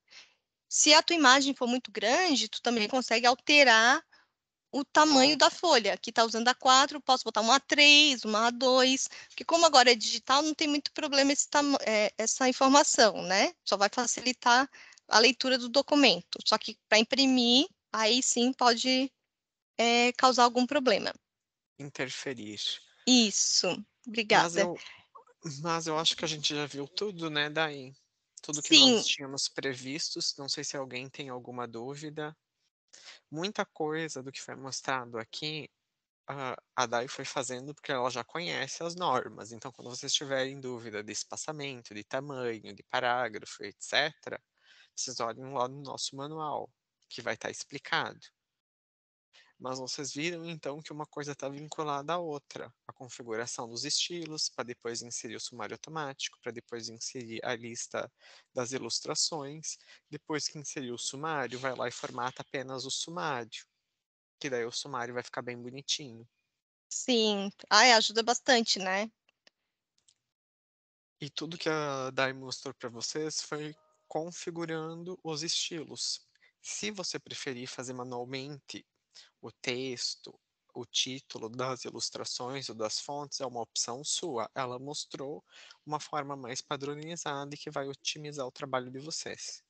Se a tua imagem for muito grande, tu também consegue alterar o tamanho da folha, que está usando a 4, posso botar uma A3, uma A2, porque como agora é digital, não tem muito problema é, essa informação, né? Só vai facilitar a leitura do documento. Só que para imprimir, aí sim pode é, causar algum problema. Interferir. Isso, obrigada. Mas eu, mas eu, acho que a gente já viu tudo, né, Daí? Tudo que sim. nós tínhamos previstos. Não sei se alguém tem alguma dúvida. Muita coisa do que foi mostrado aqui a DAI foi fazendo porque ela já conhece as normas. Então, quando vocês tiverem dúvida de espaçamento, de tamanho, de parágrafo, etc., vocês olhem lá no nosso manual, que vai estar tá explicado. Mas vocês viram então que uma coisa está vinculada à outra. A configuração dos estilos, para depois inserir o sumário automático, para depois inserir a lista das ilustrações. Depois que inseriu o sumário, vai lá e formata apenas o sumário. Que daí o sumário vai ficar bem bonitinho. Sim. Ai, ajuda bastante, né? E tudo que a Dai mostrou para vocês foi configurando os estilos. Se você preferir fazer manualmente, o texto, o título das ilustrações ou das fontes é uma opção sua. Ela mostrou uma forma mais padronizada e que vai otimizar o trabalho de vocês.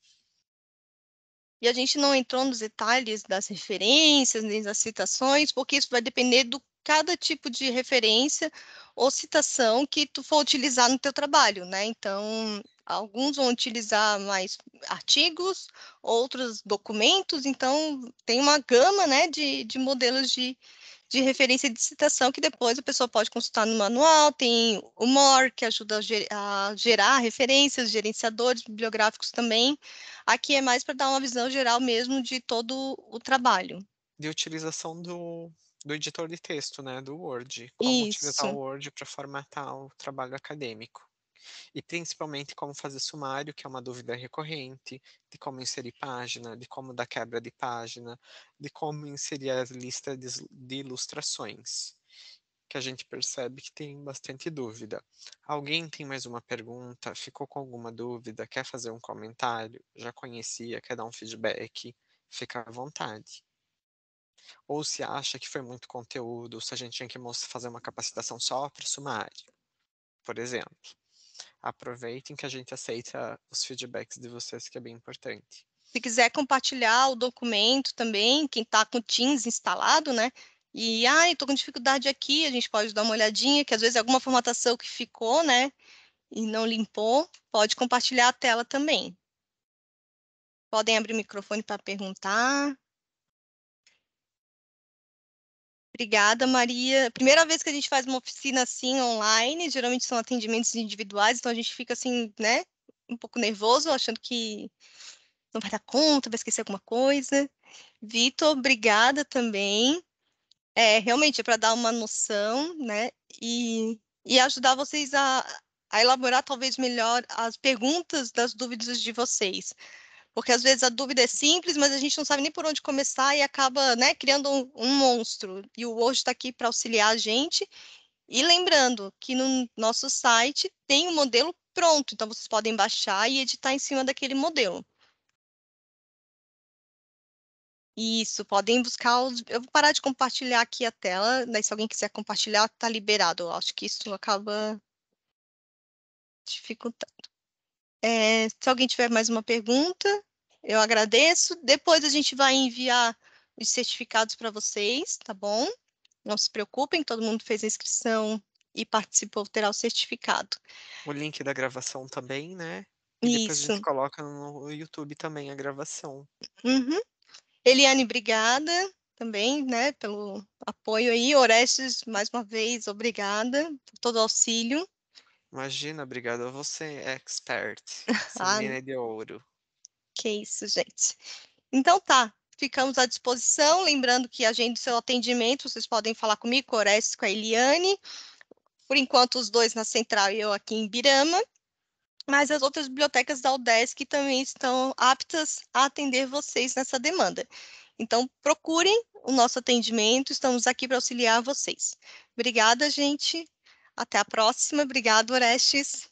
E a gente não entrou nos detalhes das referências, nem das citações, porque isso vai depender do cada tipo de referência ou citação que tu for utilizar no teu trabalho, né? Então, Alguns vão utilizar mais artigos, outros documentos, então tem uma gama né, de, de modelos de, de referência de citação que depois a pessoa pode consultar no manual, tem o MOR, que ajuda a, a gerar referências, gerenciadores bibliográficos também. Aqui é mais para dar uma visão geral mesmo de todo o trabalho. De utilização do, do editor de texto, né, do Word. Como Isso. utilizar o Word para formatar o trabalho acadêmico e principalmente como fazer sumário, que é uma dúvida recorrente, de como inserir página, de como dar quebra de página, de como inserir a lista de ilustrações, que a gente percebe que tem bastante dúvida. Alguém tem mais uma pergunta? Ficou com alguma dúvida? Quer fazer um comentário? Já conhecia? Quer dar um feedback? Fica à vontade ou se acha que foi muito conteúdo, se a gente tinha que fazer uma capacitação só para sumário, por exemplo aproveitem que a gente aceita os feedbacks de vocês, que é bem importante. Se quiser compartilhar o documento também, quem está com o Teams instalado, né? E, ai, estou com dificuldade aqui, a gente pode dar uma olhadinha, que às vezes é alguma formatação que ficou, né? E não limpou, pode compartilhar a tela também. Podem abrir o microfone para perguntar. Obrigada, Maria. Primeira vez que a gente faz uma oficina assim online, geralmente são atendimentos individuais, então a gente fica assim, né, um pouco nervoso, achando que não vai dar conta, vai esquecer alguma coisa. Vitor, obrigada também. É, realmente é para dar uma noção, né, e, e ajudar vocês a, a elaborar talvez melhor as perguntas das dúvidas de vocês. Porque às vezes a dúvida é simples, mas a gente não sabe nem por onde começar e acaba né, criando um, um monstro. E o hoje está aqui para auxiliar a gente. E lembrando que no nosso site tem um modelo pronto, então vocês podem baixar e editar em cima daquele modelo. Isso, podem buscar os. Eu vou parar de compartilhar aqui a tela, daí se alguém quiser compartilhar, está liberado. Eu acho que isso acaba dificultando. É, se alguém tiver mais uma pergunta, eu agradeço. Depois a gente vai enviar os certificados para vocês, tá bom? Não se preocupem, todo mundo fez a inscrição e participou terá o certificado. O link da gravação também, né? E depois Isso. a gente coloca no YouTube também a gravação. Uhum. Eliane, obrigada também, né, pelo apoio aí. Orestes, mais uma vez, obrigada por todo o auxílio. Imagina, obrigado a você, expert. Essa ah, menina é de ouro. Que isso, gente. Então tá, ficamos à disposição. Lembrando que agenda o seu atendimento, vocês podem falar comigo, com Orestes, com a Eliane. Por enquanto, os dois na Central e eu aqui em Birama. Mas as outras bibliotecas da UDESC também estão aptas a atender vocês nessa demanda. Então, procurem o nosso atendimento, estamos aqui para auxiliar vocês. Obrigada, gente. Até a próxima. Obrigado, Orestes.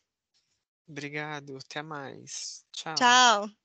Obrigado. Até mais. Tchau. Tchau.